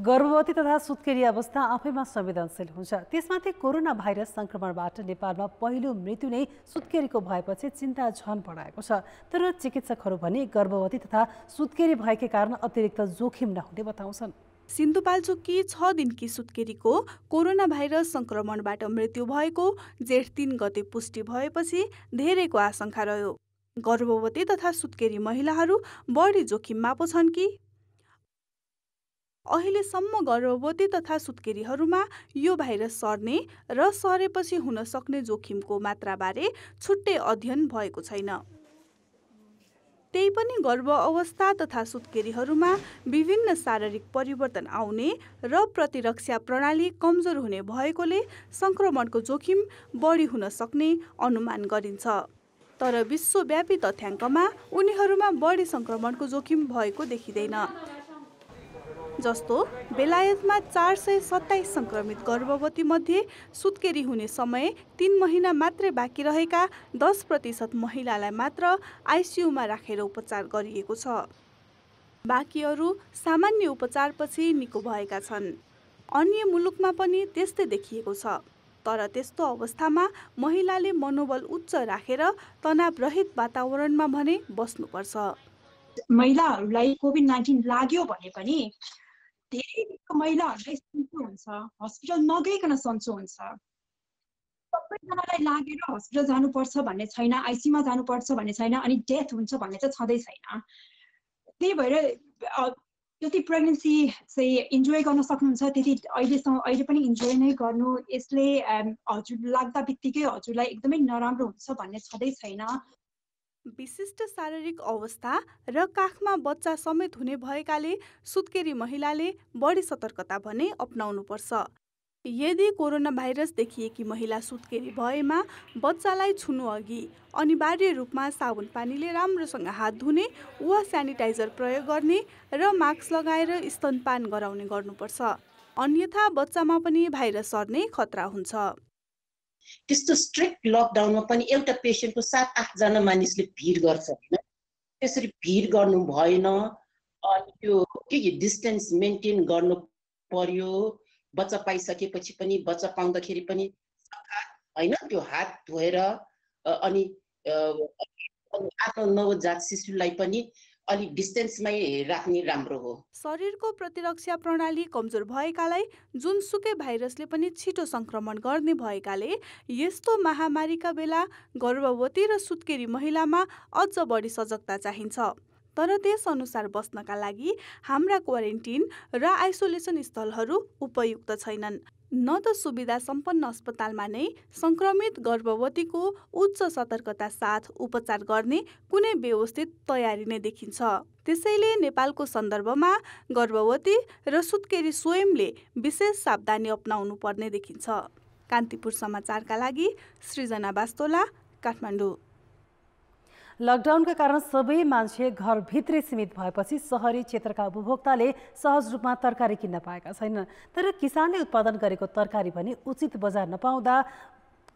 गर्भवती तथा सुत्केरी अवस्था आफैमा संवेदनशील हुन्छ त्यसमाथि कोरोना भाइरस सङ्क्रमणबाट नेपालमा पहिलो मृत्यु नै सुत्केरीको भएपछि चिन्ता झन बढाएको छ तर चिकित्सकहरू भने गर्भवती तथा सुत्केरी भएकै कारण अतिरिक्त जोखिम नहुने बताउँछन् सिन्धुपाल्चोककी छ दिनकी सुत्केरीको कोरोना भाइरस सङ्क्रमणबाट मृत्यु भएको जेठ तिन गते पुष्टि भएपछि धेरैको आशंका रह्यो गर्भवती तथा सुत्केरी महिलाहरू बढी जोखिममा पो छन् कि अहिलेसम्म गर्भवती तथा सुत्केरीहरूमा यो भाइरस सर्ने र सरेपछि हुन सक्ने जोखिमको मात्राबारे छुट्टै अध्ययन भएको छैन त्यही पनि गर्भ अवस्था तथा सुत्केरीहरूमा विभिन्न शारीरिक परिवर्तन आउने र प्रतिरक्षा प्रणाली कमजोर हुने भएकोले सङ्क्रमणको जोखिम बढी हुन सक्ने अनुमान गरिन्छ तर विश्वव्यापी तथ्याङ्कमा उनीहरूमा बढी सङ्क्रमणको जोखिम भएको देखिँदैन जस्तो बेलायतमा चार सय सत्ताइस सङ्क्रमित गर्भवती मध्ये सुत्केरी हुने समय तिन महिना मात्रै बाँकी रहेका दस प्रतिशत महिलालाई मात्र आइसियुमा राखेर उपचार गरिएको छ बाँकीहरू सामान्य उपचारपछि निको भएका छन् अन्य मुलुकमा पनि त्यस्तै देखिएको छ तर त्यस्तो अवस्थामा महिलाले मनोबल उच्च राखेर तनावरहित वातावरणमा भने बस्नुपर्छ महिलाहरूलाई कोभिड नाइन्टिन लाग्यो भने पनि धेरै महिलाहरूलाई सन्चो हुन्छ हस्पिटल नगइकन सन्चो हुन्छ सबैजनालाई लागेर हस्पिटल जानुपर्छ भन्ने छैन आइसियुमा जानुपर्छ भन्ने छैन अनि डेथ हुन्छ भन्ने चाहिँ छँदै छैन त्यही भएर जति प्रेग्नेन्सी चाहिँ इन्जोय गर्न सक्नुहुन्छ त्यति अहिलेसम्म अहिले पनि इन्जोय नै गर्नु यसले हजुर लाग्दा बित्तिकै हजुरलाई एकदमै नराम्रो हुन्छ भन्ने छँदै छैन विशिष्ट शारीरिक अवस्था र काखमा बच्चा समेत हुने भएकाले सुत्केरी महिलाले बढी सतर्कता भने अप्नाउनुपर्छ यदि कोरोना भाइरस देखिएकी महिला सुत्केरी भएमा बच्चालाई छुनु अघि अनिवार्य रूपमा साबुन पानीले राम्रोसँग हात धुने वा सेनिटाइजर प्रयोग गर्ने र मास्क लगाएर स्तनपान गराउने गर्नुपर्छ अन्यथा बच्चामा पनि भाइरस सर्ने खतरा हुन्छ त्यस्तो स्ट्रिक्ट लकडाउनमा पनि एउटा पेसेन्टको सात आठजना मानिसले भिड गर्छ होइन त्यसरी भिड गर्नु भएन अनि त्यो के के डिस्टेन्स मेन्टेन गर्नु पर्यो बच्चा पाइसकेपछि पनि बच्चा पाउँदाखेरि पनि होइन त्यो हात धोएर अनि आठ नौ जात शिशुलाई पनि अलिक डिस्टेन्समै राख्ने राम्रो हो शरीरको प्रतिरक्षा प्रणाली कमजोर भएकालाई जुनसुकै भाइरसले पनि छिटो सङ्क्रमण गर्ने भएकाले यस्तो महामारीका बेला गर्भवती र सुत्केरी महिलामा अझ बढी सजगता चाहिन्छ तर त्यसअनुसार बस्नका लागि हाम्रा क्वारेन्टिन र आइसोलेसन स्थलहरू उपयुक्त छैनन् न त सुविधा सम्पन्न अस्पतालमा नै संक्रमित गर्भवतीको उच्च सतर्कता साथ उपचार गर्ने कुनै व्यवस्थित तयारी नै देखिन्छ त्यसैले नेपालको सन्दर्भमा गर्भवती र सुत्केरी स्वयंले विशेष सावधानी अप्नाउनु पर्ने देखिन्छ कान्तिपुर समाचारका लागि सृजना बास्तोला काठमाडौँ लकडाउनका कारण सबै मान्छे घरभित्रै सीमित भएपछि सहरी क्षेत्रका उपभोक्ताले सहज रूपमा तरकारी किन्न पाएका छैनन् तर किसानले उत्पादन गरेको तरकारी भने उचित बजार नपाउँदा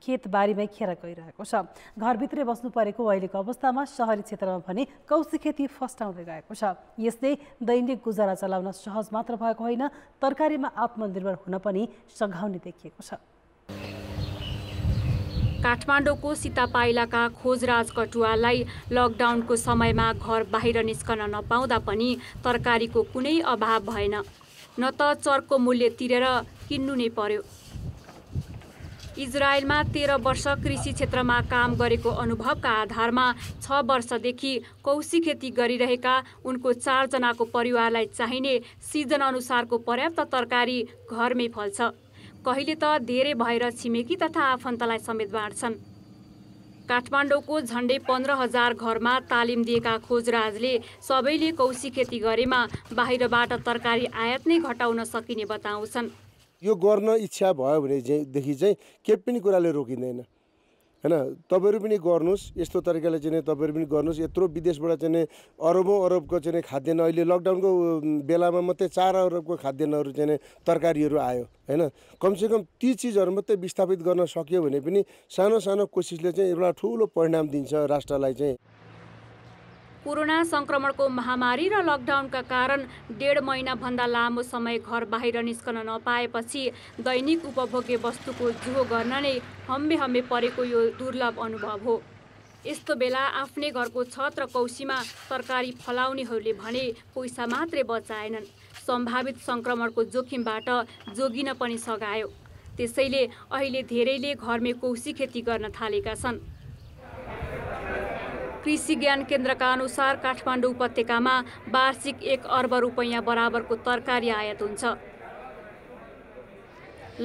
खेतबारीमै खेर गइरहेको छ घरभित्रै बस्नु परेको अहिलेको अवस्थामा सहरी क्षेत्रमा भने कौसी खेती फस्टाउँदै गएको छ यसले दैनिक गुजारा चलाउन सहज मात्र भएको होइन तरकारीमा आत्मनिर्भर हुन पनि सघाउने देखिएको छ काठमाडौँको सीतापाइलाका खोजराज कटुवालाई लकडाउनको समयमा घर बाहिर निस्कन नपाउँदा पनि तरकारीको कुनै अभाव भएन न त चर्को मूल्य तिरेर किन्नु नै पर्यो इजरायलमा तेह्र वर्ष कृषि क्षेत्रमा काम गरेको अनुभवका आधारमा छ वर्षदेखि कौशी खेती गरिरहेका उनको चारजनाको परिवारलाई चाहिने सिजन अनुसारको पर्याप्त तरकारी घरमै फल्छ कहिले त धेरै भएर छिमेकी तथा आफन्तलाई समेत बाँड्छन् काठमाडौँको झन्डै पन्ध्र हजार घरमा तालिम दिएका खोजराजले सबैले कौशी खेती गरेमा बाहिरबाट तरकारी आयात नै घटाउन सकिने बताउँछन् यो गर्न इच्छा भयो भनेदेखि चाहिँ केही पनि कुराले रोकिँदैन होइन तपाईँहरू पनि गर्नुहोस् यस्तो तरिकाले चाहिँ तपाईँहरू पनि गर्नुहोस् यत्रो विदेशबाट चाहिँ अरबौँ अरबको चाहिँ खाद्यान्न अहिले लकडाउनको बेलामा मात्रै चार अरबको खाद्यान्नहरू चाहिँ तरकारीहरू आयो होइन कमसेकम ती चिजहरू मात्रै विस्थापित गर्न सक्यो भने पनि सानो सानो कोसिसले चाहिँ एउटा ठुलो परिणाम दिन्छ राष्ट्रलाई चाहिँ कोरोना संक्रमणको महामारी र लकडाउनका कारण डेढ महिनाभन्दा लामो समय घर बाहिर निस्कन नपाएपछि दैनिक उपभोग्य वस्तुको जुहो गर्न नै हम्बे हम्बे परेको यो दुर्लभ अनुभव हो यस्तो बेला आफ्नै घरको छत र कौसीमा तरकारी फलाउनेहरूले भने पैसा मात्रै बचाएनन् सम्भावित सङ्क्रमणको जोखिमबाट जोगिन पनि सघायो त्यसैले अहिले धेरैले घरमै कौसी खेती गर्न थालेका छन् कृषि ज्ञान केन्द्रका अनुसार काठमाडौँ उपत्यकामा वार्षिक एक अर्ब रुपैयाँ बराबरको तरकारी आयात हुन्छ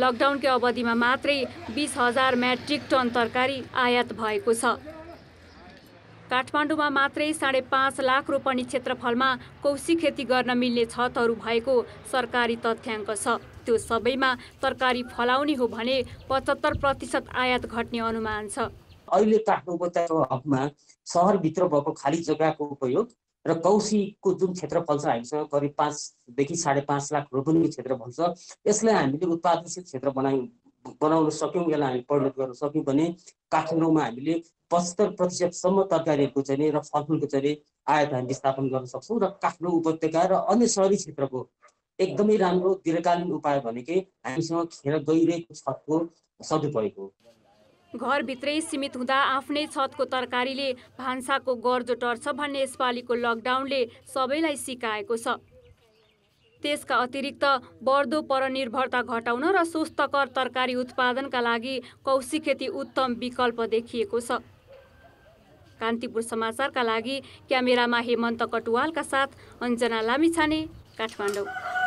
लकडाउनकै अवधिमा मात्रै बिस हजार म्याट्रिक टन तरकारी आयात भएको छ काठमाडौँमा मात्रै साढे पाँच लाख रोपनी क्षेत्रफलमा कौशी खेती गर्न मिल्ने छतहरू भएको सरकारी तथ्याङ्क छ त्यो सबैमा तरकारी फलाउने हो भने पचहत्तर प्रतिशत आयात घट्ने अनुमान छ अहिले काठमाडौँ सहरभित्र भएको खाली जग्गाको उपयोग र कौशीको जुन क्षेत्रफल छ हामीसँग करिब पाँचदेखि साढे पाँच लाख रोपनी क्षेत्रफल छ यसलाई हामीले उत्पादनशील क्षेत्र बनाइ बनाउन सक्यौँ यसलाई हामी परिणत गर्न सक्यौँ भने काठमाडौँमा हामीले पचहत्तर प्रतिशतसम्म तरकारीहरूको चाहिँ र फलफुलको चाहिँ आयात हामी स्थापन गर्न सक्छौँ र काठमाडौँ उपत्यका र अन्य सहरी क्षेत्रको एकदमै राम्रो दीर्घकालीन उपाय भनेकै हामीसँग खेर गइरहेको छतको सदुपयोग हो घरभित्रै सीमित हुँदा आफ्नै छतको तरकारीले भान्साको गर्जो टर्छ भन्ने यसपालिको लकडाउनले सबैलाई सिकाएको छ त्यसका अतिरिक्त बढ्दो परनिर्भरता घटाउन र स्वस्थकर तरकारी उत्पादनका लागि कौशी खेती उत्तम विकल्प देखिएको छ कान्तिपुर समाचारका लागि क्यामेरामा हेमन्त कटुवालका साथ अञ्जना लामिछाने काठमाडौँ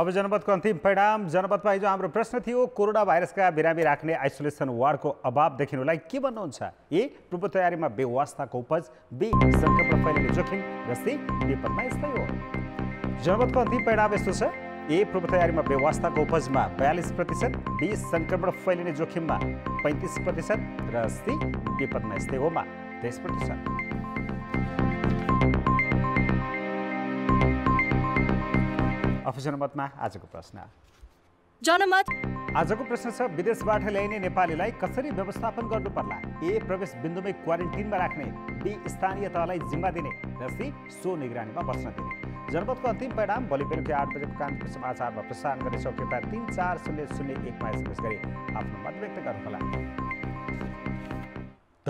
अब जनपदको अन्तिम परिणाम जनपदमा हिजो हाम्रो प्रश्न थियो कोरोना भाइरसका बिरामी राख्ने आइसोलेसन वार्डको अभाव देखिनुलाई के भन्नुहुन्छ ए पूर्व तयारीमा व्यवस्थाको उपज बे सङ्क्रमण फैलिने जोखिम र सी यस्तै हो जनपदको अन्तिम परिणाम यस्तो छ ए पूर्व तयारीमा व्यवस्थाको उपजमा बयालिस प्रतिशत बी सङ्क्रमण फैलिने जोखिममा पैँतिस प्रतिशत र सी विपदमा यस्तै होमा तेइस प्रतिशत अफिसर आजको प्रश्न जनमत आजको प्रश्न छ विदेशबाट ल्याइने नेपालीलाई कसरी व्यवस्थापन गर्नु पर्ला ए प्रवेश बिन्दुमै क्वारेन्टिनमा राख्ने बी स्थानीय तहलाई जिम्मा दिने र सी सो निगरानीमा बस्न दिने जनमतको अन्तिम परिणाम भोलि बेलुकी आठ बजेको कान्तिको समाचारमा प्रसारण गर्नेछौँ कृपया तिन चार शून्य शून्य एकमा एसएमएस गरी आफ्नो मत व्यक्त गर्नुहोला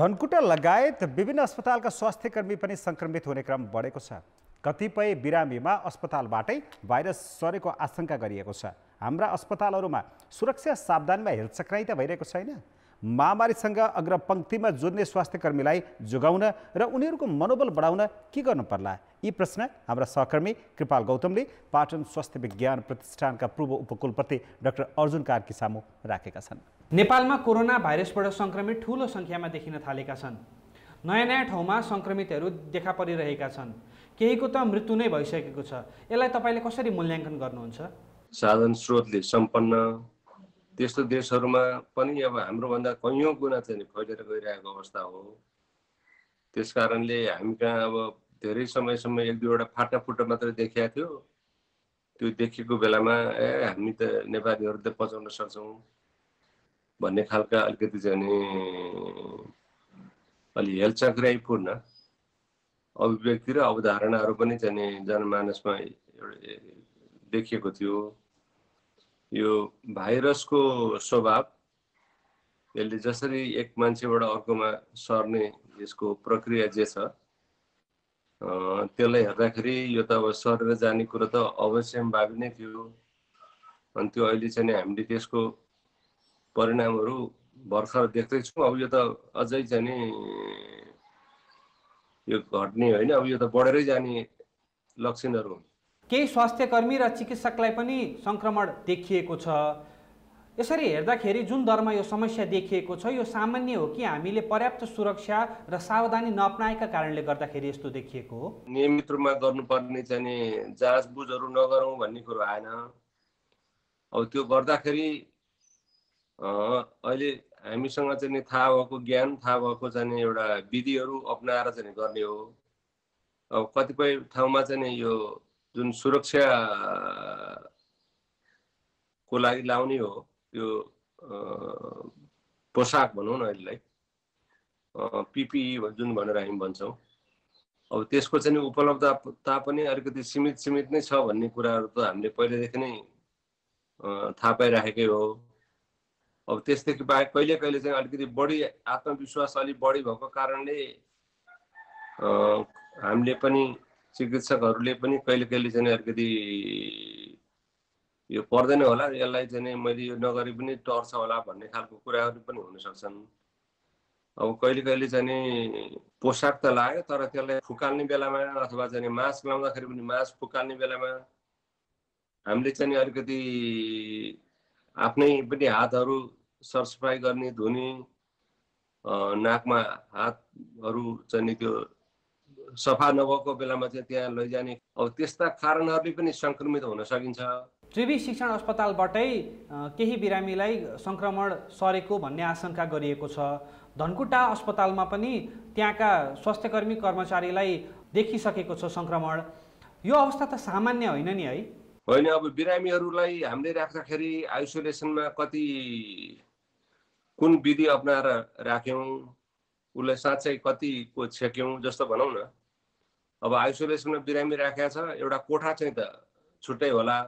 धनकुटा लगायत विभिन्न अस्पतालका स्वास्थ्यकर्मी पनि सङ्क्रमित हुने क्रम बढेको छ कतिपय बिरामीमा अस्पतालबाटै भाइरस सरेको आशंका गरिएको छ हाम्रा अस्पतालहरूमा सुरक्षा सावधानीमा हेलचक्राइ त भइरहेको छैन महामारीसँग अग्रपङ्क्तिमा जोड्ने स्वास्थ्य कर्मीलाई जोगाउन र उनीहरूको मनोबल बढाउन के गर्नु पर्ला यी प्रश्न हाम्रा सहकर्मी कृपाल गौतमले पाटन स्वास्थ्य विज्ञान प्रतिष्ठानका पूर्व उपकुलपति डाक्टर अर्जुन कार्की सामु राखेका छन् नेपालमा कोरोना भाइरसबाट सङ्क्रमित ठुलो सङ्ख्यामा देखिन थालेका छन् नयाँ नयाँ ठाउँमा सङ्क्रमितहरू देखा परिरहेका छन् केहीको त मृत्यु नै भइसकेको छ यसलाई तपाईँले कसरी मूल्याङ्कन गर्नुहुन्छ साधन स्रोतले सम्पन्न त्यस्तो देशहरूमा पनि अब हाम्रोभन्दा कैयौँ गुणा चाहिँ फैलिएर गइरहेको अवस्था हो त्यस कारणले हामी कहाँ अब धेरै समयसम्म एक दुईवटा फाटा फुटा मात्रै देखिएको थियो त्यो देखेको बेलामा ए हामी त नेपालीहरू त पचाउन सक्छौँ भन्ने खालका अलिकति चाहिँ अलि हेलचाक्राइपूर्ण अभिव्यक्ति र अवधारणाहरू पनि चाहिँ जनमानसमा देखिएको थियो यो भाइरसको स्वभाव यसले जसरी एक मान्छेबाट अर्कोमा सर्ने यसको प्रक्रिया जे छ त्यसलाई हेर्दाखेरि यो त अब सरेर जाने कुरो त भावी नै थियो अनि त्यो अहिले चाहिँ हामीले त्यसको परिणामहरू भर्खर देख्दैछौँ अब यो त अझै चाहिँ यो घट्ने होइन अब यो त बढेरै जाने लक्षणहरू हुन् केही कर्मी र चिकित्सकलाई पनि सङ्क्रमण देखिएको छ यसरी हेर्दाखेरि जुन दरमा यो समस्या देखिएको छ यो सामान्य हो कि हामीले पर्याप्त सुरक्षा र सावधानी नअपनाएका कारणले गर्दाखेरि यस्तो देखिएको हो नियमित रूपमा गर्नुपर्ने चाहिँ जाँचबुझहरू नगरौँ भन्ने कुरो आएन अब त्यो गर्दाखेरि अहिले हामीसँग चाहिँ नि थाहा भएको ज्ञान थाहा भएको चाहिँ नि एउटा विधिहरू अप्नाएर चाहिँ गर्ने हो अब कतिपय ठाउँमा चाहिँ नि यो जुन सुरक्षा को लागि लाउने हो यो पोसाक भनौँ न अहिलेलाई पिपिई जुन भनेर हामी भन्छौँ अब त्यसको चाहिँ उपलब्धता पनि अलिकति सीमित सीमित नै छ भन्ने कुराहरू त हामीले पहिलेदेखि नै थाहा पाइराखेकै हो अब त्यसदेखि बाहेक कहिले कहिले चाहिँ अलिकति बढी आत्मविश्वास अलिक बढी भएको कारणले हामीले पनि चिकित्सकहरूले पनि कहिले कहिले चाहिँ अलिकति यो पर्दैन होला यसलाई चाहिँ मैले यो नगरे पनि टर्छ होला भन्ने खालको कुराहरू पनि हुनसक्छन् अब कहिले कहिले चाहिँ पोसाक त लाग्यो तर त्यसलाई फुकाल्ने बेलामा अथवा चाहिँ मास्क लाउँदाखेरि पनि मास्क फुकाल्ने बेलामा हामीले चाहिँ अलिकति आफ्नै पनि हातहरू सरसफाइ गर्ने धुने नाकमा हातहरू चाहिँ त्यो सफा नभएको बेलामा चाहिँ त्यहाँ लैजाने अब त्यस्ता कारणहरूले पनि सङ्क्रमित हुन सकिन्छ त्रिवी शिक्षण अस्पतालबाटै केही बिरामीलाई सङ्क्रमण सरेको भन्ने आशंका गरिएको छ धनकुटा अस्पतालमा पनि त्यहाँका स्वास्थ्यकर्मी कर्मचारीलाई देखिसकेको छ सङ्क्रमण यो अवस्था त सामान्य होइन नि है होइन अब बिरामीहरूलाई हामीले राख्दाखेरि आइसोलेसनमा कति कुन विधि अप्नाएर राख्यौँ उसलाई साँच्चै कतिको छेक्यौँ जस्तो भनौँ न अब आइसोलेसनमा बिरामी राखेको छ एउटा कोठा चाहिँ त छुट्टै होला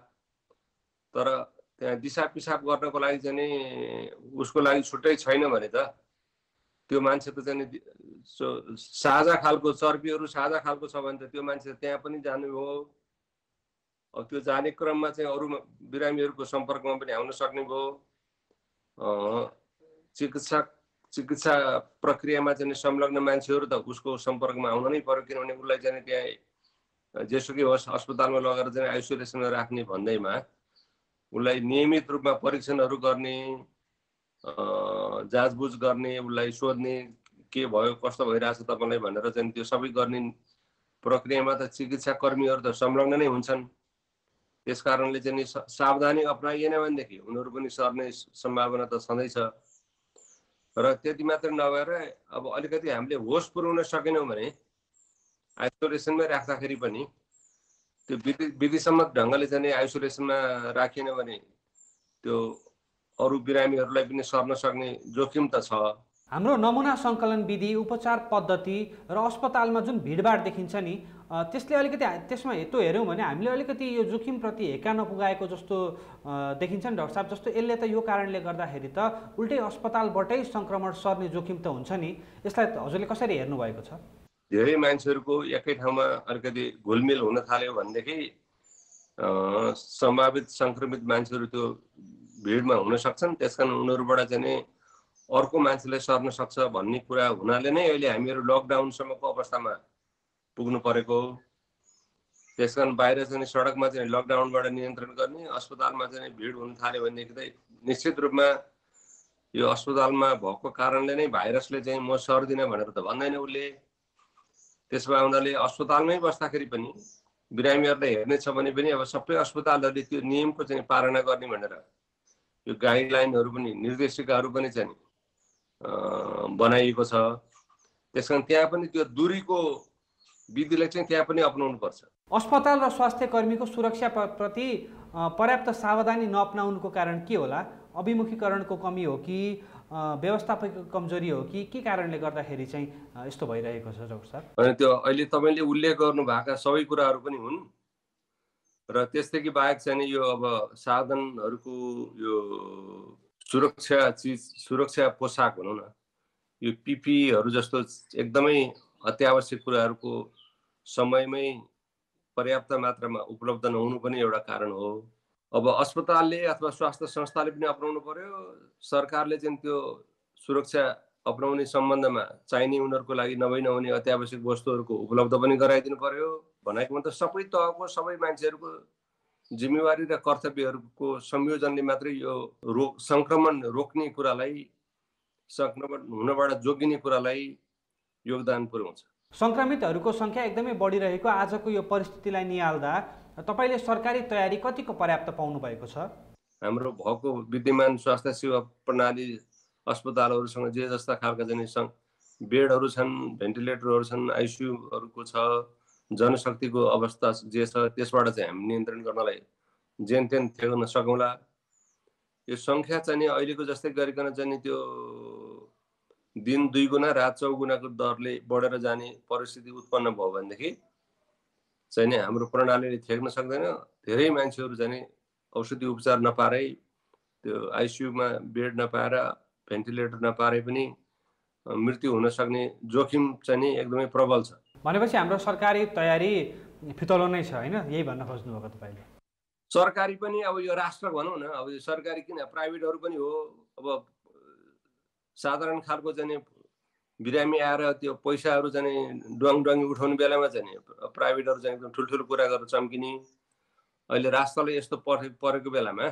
तर त्यहाँ दिसा पिसाब गर्नको लागि चाहिँ उसको लागि छुट्टै छैन भने त त्यो मान्छे त चाहिँ साझा खालको चर्बीहरू साझा खालको छ भने त त्यो मान्छे त्यहाँ पनि जानु हो अब त्यो जाने क्रममा चाहिँ अरू बिरामीहरूको सम्पर्कमा पनि आउन सक्ने भयो चिकित्सा चिकित्सा प्रक्रियामा चाहिँ संलग्न मान्छेहरू त उसको सम्पर्कमा आउन नै पर्यो किनभने उसलाई चाहिँ त्यहाँ जेसुकै होस् अस्पतालमा लगेर चाहिँ आइसोलेसनमा राख्ने भन्दैमा उसलाई नियमित रूपमा परीक्षणहरू गर्ने जाँचबुझ गर्ने उसलाई सोध्ने के भयो कस्तो भइरहेछ तपाईँलाई भनेर चाहिँ त्यो सबै गर्ने प्रक्रियामा त चिकित्सा कर्मीहरू त संलग्न नै हुन्छन् त्यस कारणले चाहिँ नि सावधानी अप्नाइएन भनेदेखि उनीहरू पनि सर्ने सम्भावना त छँदैछ र त्यति मात्र नभएर अब अलिकति हामीले होस पुर्याउन सकेनौँ भने आइसोलेसनमै राख्दाखेरि पनि त्यो विधि विधिसम्मत ढङ्गले चाहिँ आइसोलेसनमा राखिएन भने त्यो अरू बिरामीहरूलाई पनि सर्न सक्ने जोखिम त छ हाम्रो नमुना सङ्कलन विधि उपचार पद्धति र अस्पतालमा जुन भिडभाड देखिन्छ नि त्यसले अलिकति त्यसमा त्यो हेऱ्यौँ भने हामीले अलिकति यो जोखिमप्रति हेका नपुगाएको जस्तो देखिन्छ नि डाक्टर साहब जस्तो यसले त यो कारणले गर्दाखेरि त उल्टै अस्पतालबाटै सङ्क्रमण सर्ने जोखिम त हुन्छ नि यसलाई हजुरले कसरी हेर्नुभएको छ धेरै मान्छेहरूको एकै ठाउँमा अलिकति घुलमिल हुन थाल्यो भनेदेखि सम्भावित सङ्क्रमित मान्छेहरू त्यो भिडमा हुन सक्छन् त्यस कारण उनीहरूबाट चाहिँ अर्को मान्छेलाई सर्न सक्छ भन्ने कुरा हुनाले नै अहिले हामीहरू लकडाउनसम्मको अवस्थामा पुग्नु परेको हो त्यस कारण बाहिर चाहिँ सडकमा चाहिँ लकडाउनबाट नियन्त्रण गर्ने अस्पतालमा चाहिँ भिड हुन थाल्यो भनेदेखि त निश्चित रूपमा यो अस्पतालमा भएको कारणले नै भाइरसले चाहिँ म सर्दिनँ भनेर त भन्दैन उसले त्यसो भए उनीहरूले अस्पतालमै बस्दाखेरि पनि बिरामीहरूलाई हेर्ने छ भने पनि अब सबै अस्पतालहरूले त्यो नियमको चाहिँ पालना गर्ने भनेर यो गाइडलाइनहरू पनि निर्देशिकाहरू पनि चाहिँ बनाइएको छ त्यस कारण त्यहाँ पनि त्यो दुरीको विधिलाई चाहिँ त्यहाँ पनि अप्नाउनुपर्छ अस्पताल र स्वास्थ्य कर्मीको सुरक्षा प्रति पर्याप्त सावधानी नअपनाउनुको कारण के होला अभिमुखीकरणको कमी हो कि व्यवस्थापकीय कमजोरी हो कि के कारणले गर्दाखेरि चाहिँ यस्तो भइरहेको छ डक्टर सर होइन त्यो अहिले तपाईँले उल्लेख गर्नुभएका सबै कुराहरू पनि हुन् र त्यसदेखि बाहेक चाहिँ यो अब साधनहरूको यो सुरक्षा चिज सुरक्षा पोसाक भनौँ न यो पिपीहरू जस्तो एकदमै अत्यावश्यक कुराहरूको समयमै पर्याप्त मात्रामा उपलब्ध नहुनु पनि एउटा कारण हो अब अस्पतालले अथवा स्वास्थ्य संस्थाले पनि अप्नाउनु पर्यो सरकारले चाहिँ त्यो सुरक्षा अप्नाउने सम्बन्धमा चाहिने उनीहरूको लागि नभई नहुने अत्यावश्यक वस्तुहरूको उपलब्ध पनि गराइदिनु पर्यो भनेको मतलब सबै तहको सबै मान्छेहरूको जिम्मेवारी र कर्तव्यहरूको संयोजनले मात्रै यो रोग सङ्क्रमण रोक्ने कुरालाई सङ्क्रमण हुनबाट जोगिने कुरालाई योगदान पुर्याउँछ सङ्क्रमितहरूको सङ्ख्या एकदमै बढिरहेको आजको यो परिस्थितिलाई निहाल्दा तपाईँले सरकारी तयारी कतिको पर्याप्त पाउनु भएको छ हाम्रो भएको विद्यमान स्वास्थ्य सेवा प्रणाली अस्पतालहरूसँग जे जस्ता खालका जाने बेडहरू छन् भेन्टिलेटरहरू छन् आइसियुहरूको छ जनशक्तिको अवस्था जे छ त्यसबाट चाहिँ हामी नियन्त्रण गर्नलाई जेन तेन थ्याउन सकौँला यो सङ्ख्या चाहिँ नि अहिलेको जस्तै गरिकन चाहिँ नि त्यो दिन दुई गुणा रात चौगुणाको दरले बढेर जाने परिस्थिति उत्पन्न भयो भनेदेखि चाहिँ नि हाम्रो प्रणालीले थ्याक्न सक्दैन धेरै मान्छेहरू जाने औषधि उपचार नपाएरै त्यो आइसियुमा बेड नपाएर भेन्टिलेटर नपारे पनि मृत्यु हुन सक्ने जोखिम चाहिँ नि एकदमै प्रबल छ भनेपछि हाम्रो सरकारी तयारी फितलो नै छ होइन यही भन्न खोज्नुभएको तपाईँले सरकारी पनि अब यो राष्ट्र भनौँ न अब यो सरकारी किन प्राइभेटहरू पनि हो अब साधारण खालको चाहिँ बिरामी आएर त्यो पैसाहरू चाहिँ डुवाङ डुवाङ उठाउने बेलामा चाहिँ प्राइभेटहरू चाहिँ एकदम ठुल्ठुलो कुरा गरेर चम्किने अहिले राष्ट्रले यस्तो परे परेको बेलामा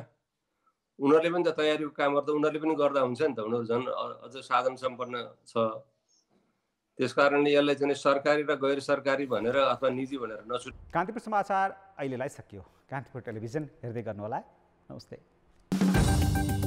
उनीहरूले पनि त तयारीको काम गर्दा उनीहरूले पनि गर्दा हुन्छ नि त उनीहरू झन् अझ साधन सम्पन्न छ त्यस कारणले यसलाई चाहिँ सरकारी र गैर सरकारी भनेर अथवा निजी भनेर नछु कान्तिपुर समाचार अहिलेलाई सकियो कान्तिपुर टेलिभिजन हेर्दै गर्नुहोला नमस्ते